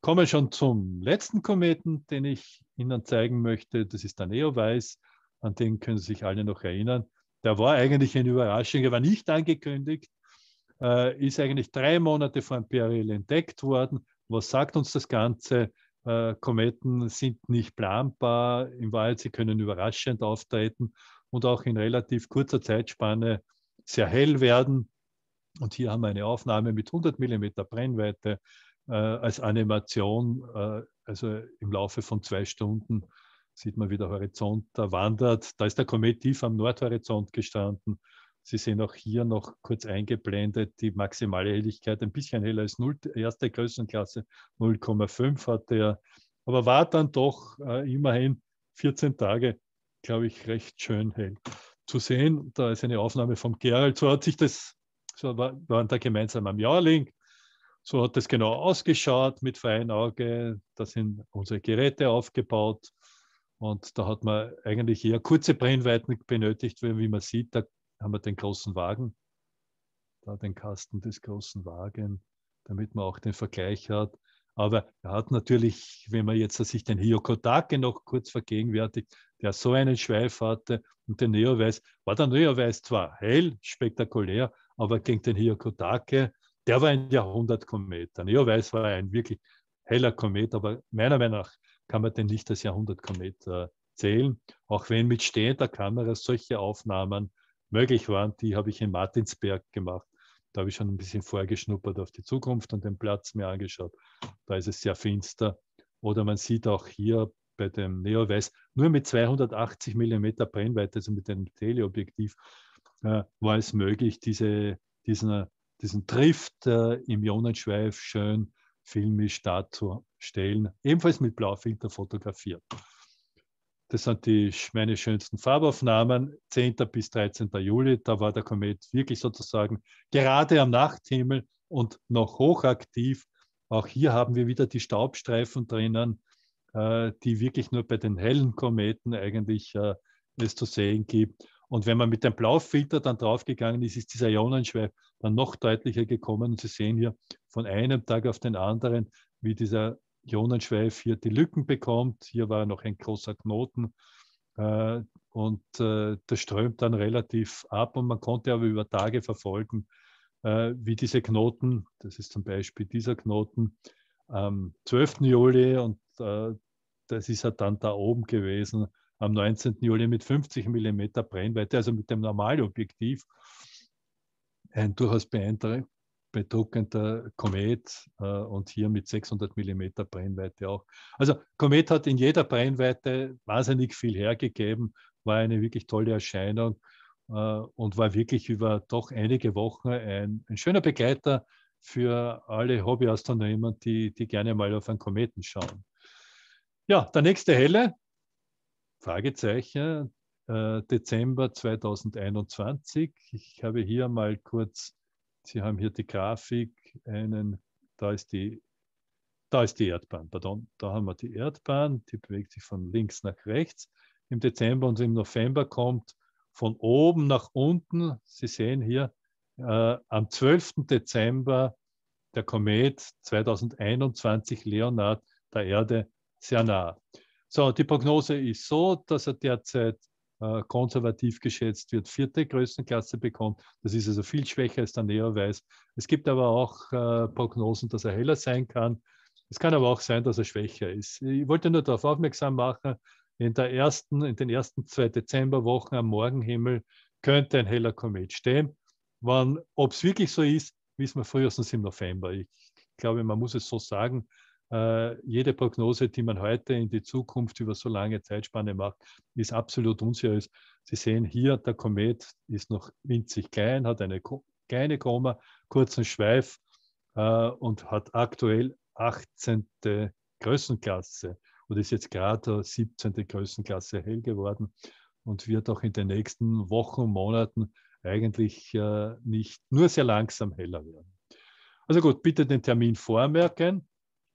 Komme schon zum letzten Kometen, den ich Ihnen zeigen möchte. Das ist der Neoweiß. An den können Sie sich alle noch erinnern. Der war eigentlich eine Überraschung. Er war nicht angekündigt, äh, ist eigentlich drei Monate vor Imperial entdeckt worden. Was sagt uns das Ganze? Äh, Kometen sind nicht planbar. In Wahrheit, sie können überraschend auftreten und auch in relativ kurzer Zeitspanne sehr hell werden und hier haben wir eine Aufnahme mit 100 mm Brennweite äh, als Animation. Äh, also im Laufe von zwei Stunden sieht man, wie der Horizont da wandert. Da ist der Komet tief am Nordhorizont gestanden. Sie sehen auch hier noch kurz eingeblendet die maximale Helligkeit, ein bisschen heller als 0, erste Größenklasse 0,5 hat er, aber war dann doch äh, immerhin 14 Tage, glaube ich, recht schön hell zu sehen. Da ist eine Aufnahme vom Gerald. So hat sich das so waren da gemeinsam am Jahrling. So hat es genau ausgeschaut mit Feinauge. Da sind unsere Geräte aufgebaut. Und da hat man eigentlich eher kurze Brennweiten benötigt, weil wie man sieht, da haben wir den großen Wagen, da den Kasten des großen Wagen, damit man auch den Vergleich hat. Aber er hat natürlich, wenn man jetzt sich den Hyokotake noch kurz vergegenwärtigt, der so einen Schweif hatte und den Neo-Weiß, war der Neo-Weiß zwar hell, spektakulär, aber gegen den Hyakutake, der war ein Jahrhundertkomet. Der Neoweiß war ein wirklich heller Komet, aber meiner Meinung nach kann man den nicht als Jahrhundertkomet äh, zählen, auch wenn mit stehender Kamera solche Aufnahmen möglich waren. Die habe ich in Martinsberg gemacht. Da habe ich schon ein bisschen vorgeschnuppert auf die Zukunft und den Platz mir angeschaut. Da ist es sehr finster. Oder man sieht auch hier bei dem Neoweiß nur mit 280 mm Brennweite, also mit einem Teleobjektiv, äh, war es möglich, diese, diesen, äh, diesen Trift äh, im Ionenschweif schön filmisch darzustellen, ebenfalls mit Blaufilter fotografiert. Das sind die, meine schönsten Farbaufnahmen, 10. bis 13. Juli. Da war der Komet wirklich sozusagen gerade am Nachthimmel und noch hochaktiv. Auch hier haben wir wieder die Staubstreifen drinnen, äh, die wirklich nur bei den hellen Kometen eigentlich äh, es zu sehen gibt. Und wenn man mit dem Blaufilter dann draufgegangen ist, ist dieser Ionenschweif dann noch deutlicher gekommen. Und Sie sehen hier von einem Tag auf den anderen, wie dieser Ionenschweif hier die Lücken bekommt. Hier war noch ein großer Knoten äh, und äh, das strömt dann relativ ab. Und man konnte aber über Tage verfolgen, äh, wie diese Knoten, das ist zum Beispiel dieser Knoten am 12. Juli und äh, das ist er dann da oben gewesen am 19. Juli mit 50 mm Brennweite, also mit dem Normalobjektiv, ein durchaus beeindruckender Komet äh, und hier mit 600 mm Brennweite auch. Also Komet hat in jeder Brennweite wahnsinnig viel hergegeben, war eine wirklich tolle Erscheinung äh, und war wirklich über doch einige Wochen ein, ein schöner Begleiter für alle Hobbyastronomen, die, die gerne mal auf einen Kometen schauen. Ja, der nächste helle, Fragezeichen, äh, Dezember 2021. Ich habe hier mal kurz, Sie haben hier die Grafik, einen, da ist die, da ist die Erdbahn, pardon, da haben wir die Erdbahn, die bewegt sich von links nach rechts im Dezember und im November kommt von oben nach unten, Sie sehen hier, äh, am 12. Dezember der Komet 2021 Leonard der Erde sehr nah. So, die Prognose ist so, dass er derzeit äh, konservativ geschätzt wird, vierte Größenklasse bekommt. Das ist also viel schwächer als der weiß. Es gibt aber auch äh, Prognosen, dass er heller sein kann. Es kann aber auch sein, dass er schwächer ist. Ich wollte nur darauf aufmerksam machen, in, der ersten, in den ersten zwei Dezemberwochen am Morgenhimmel könnte ein heller Komet stehen. Ob es wirklich so ist, wissen wir frühestens im November. Ich glaube, man muss es so sagen, äh, jede Prognose, die man heute in die Zukunft über so lange Zeitspanne macht, ist absolut unseriös. Sie sehen hier, der Komet ist noch winzig klein, hat eine kleine Koma, kurzen Schweif äh, und hat aktuell 18. Größenklasse und ist jetzt gerade 17. Größenklasse hell geworden und wird auch in den nächsten Wochen Monaten eigentlich äh, nicht nur sehr langsam heller werden. Also gut, bitte den Termin vormerken.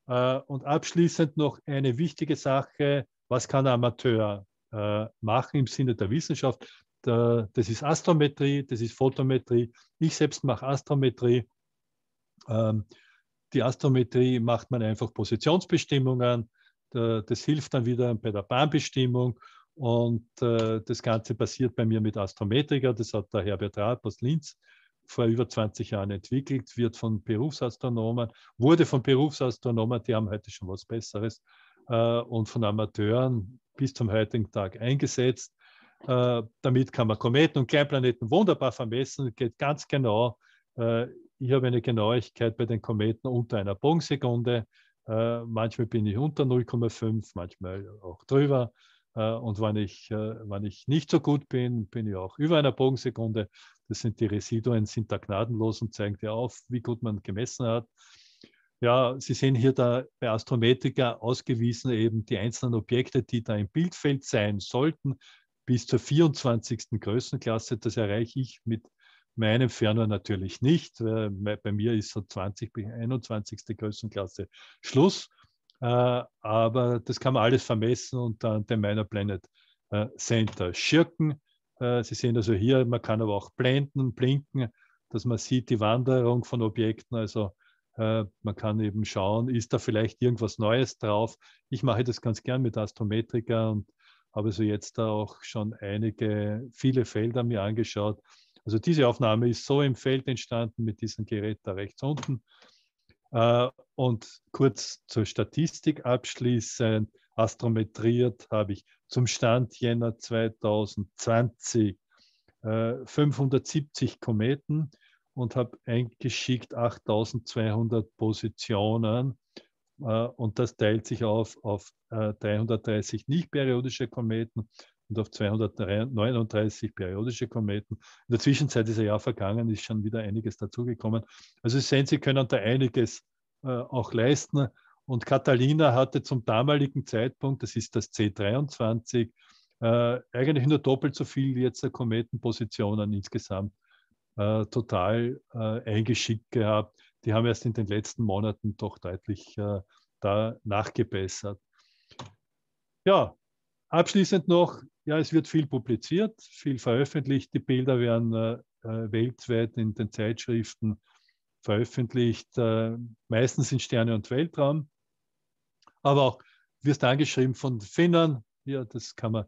Äh, und abschließend noch eine wichtige Sache, was kann ein Amateur äh, machen im Sinne der Wissenschaft? Das ist Astrometrie, das ist Photometrie. Ich selbst mache Astrometrie. Ähm, die Astrometrie macht man einfach Positionsbestimmungen. Das hilft dann wieder bei der Bahnbestimmung. Und äh, das Ganze passiert bei mir mit Astrometriker. Das hat der Herbert Rath aus Linz vor über 20 Jahren entwickelt, wird von Berufsastronomen, wurde von Berufsastronomen, die haben heute schon was Besseres, äh, und von Amateuren bis zum heutigen Tag eingesetzt. Äh, damit kann man Kometen und Kleinplaneten wunderbar vermessen, geht ganz genau. Äh, ich habe eine Genauigkeit bei den Kometen unter einer Bogensekunde. Äh, manchmal bin ich unter 0,5, manchmal auch drüber. Äh, und wenn ich, äh, wenn ich nicht so gut bin, bin ich auch über einer Bogensekunde. Das sind die Residuen, sind da gnadenlos und zeigen dir auf, wie gut man gemessen hat. Ja, Sie sehen hier da bei Astrometrika ausgewiesen eben die einzelnen Objekte, die da im Bildfeld sein sollten, bis zur 24. Größenklasse. Das erreiche ich mit meinem Fernrohr natürlich nicht. Bei mir ist so 20 bis 21. Größenklasse Schluss. Äh, aber das kann man alles vermessen und dann dem Minor Planet äh, Center Schirken äh, Sie sehen also hier, man kann aber auch blenden, blinken, dass man sieht die Wanderung von Objekten. Also äh, man kann eben schauen, ist da vielleicht irgendwas Neues drauf. Ich mache das ganz gern mit Astrometrika und habe so jetzt da auch schon einige, viele Felder mir angeschaut. Also diese Aufnahme ist so im Feld entstanden mit diesem Gerät da rechts unten. Äh, und kurz zur Statistik abschließend astrometriert habe ich zum Stand Jänner 2020 äh, 570 Kometen und habe eingeschickt 8200 Positionen. Äh, und das teilt sich auf, auf äh, 330 nicht-periodische Kometen und auf 239 periodische Kometen. In der Zwischenzeit ist ein Jahr vergangen, ist schon wieder einiges dazugekommen. Also Sie sehen, Sie können da einiges äh, auch leisten. Und Catalina hatte zum damaligen Zeitpunkt, das ist das C23, äh, eigentlich nur doppelt so viel wie jetzt der Kometenpositionen insgesamt äh, total äh, eingeschickt gehabt. Die haben erst in den letzten Monaten doch deutlich äh, da nachgebessert. Ja, abschließend noch, ja, es wird viel publiziert, viel veröffentlicht. Die Bilder werden äh, äh, weltweit in den Zeitschriften veröffentlicht, meistens in Sterne und Weltraum aber auch wirst angeschrieben von Finnern. Ja, das kann man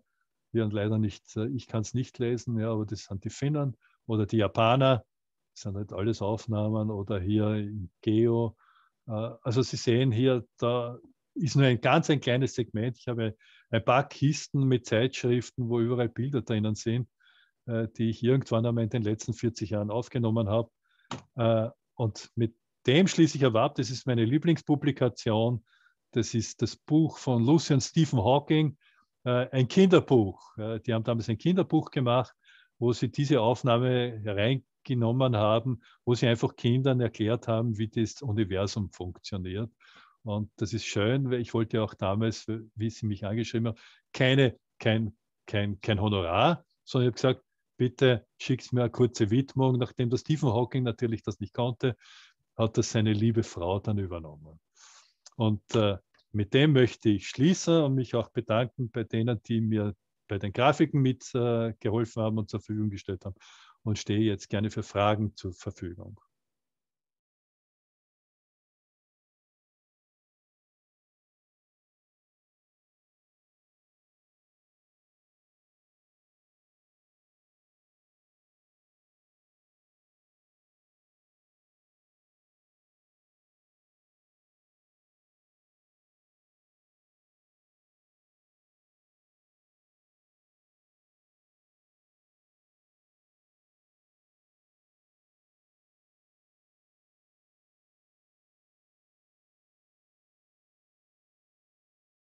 ja, leider nicht, äh, ich kann es nicht lesen, ja, aber das sind die Finnern oder die Japaner, das sind halt alles Aufnahmen oder hier in Geo. Äh, also Sie sehen hier, da ist nur ein ganz ein kleines Segment. Ich habe ein paar Kisten mit Zeitschriften, wo überall Bilder drinnen sind, äh, die ich irgendwann einmal in den letzten 40 Jahren aufgenommen habe. Und mit dem schließe ich aber ab, das ist meine Lieblingspublikation, das ist das Buch von Lucian Stephen Hawking, äh, ein Kinderbuch. Äh, die haben damals ein Kinderbuch gemacht, wo sie diese Aufnahme hereingenommen haben, wo sie einfach Kindern erklärt haben, wie das Universum funktioniert. Und das ist schön, weil ich wollte auch damals, wie sie mich angeschrieben haben, keine, kein, kein, kein Honorar, sondern ich habe gesagt, bitte schickt mir eine kurze Widmung. Nachdem der Stephen Hawking natürlich das nicht konnte, hat das seine liebe Frau dann übernommen. Und äh, mit dem möchte ich schließen und mich auch bedanken bei denen, die mir bei den Grafiken mitgeholfen äh, haben und zur Verfügung gestellt haben und stehe jetzt gerne für Fragen zur Verfügung.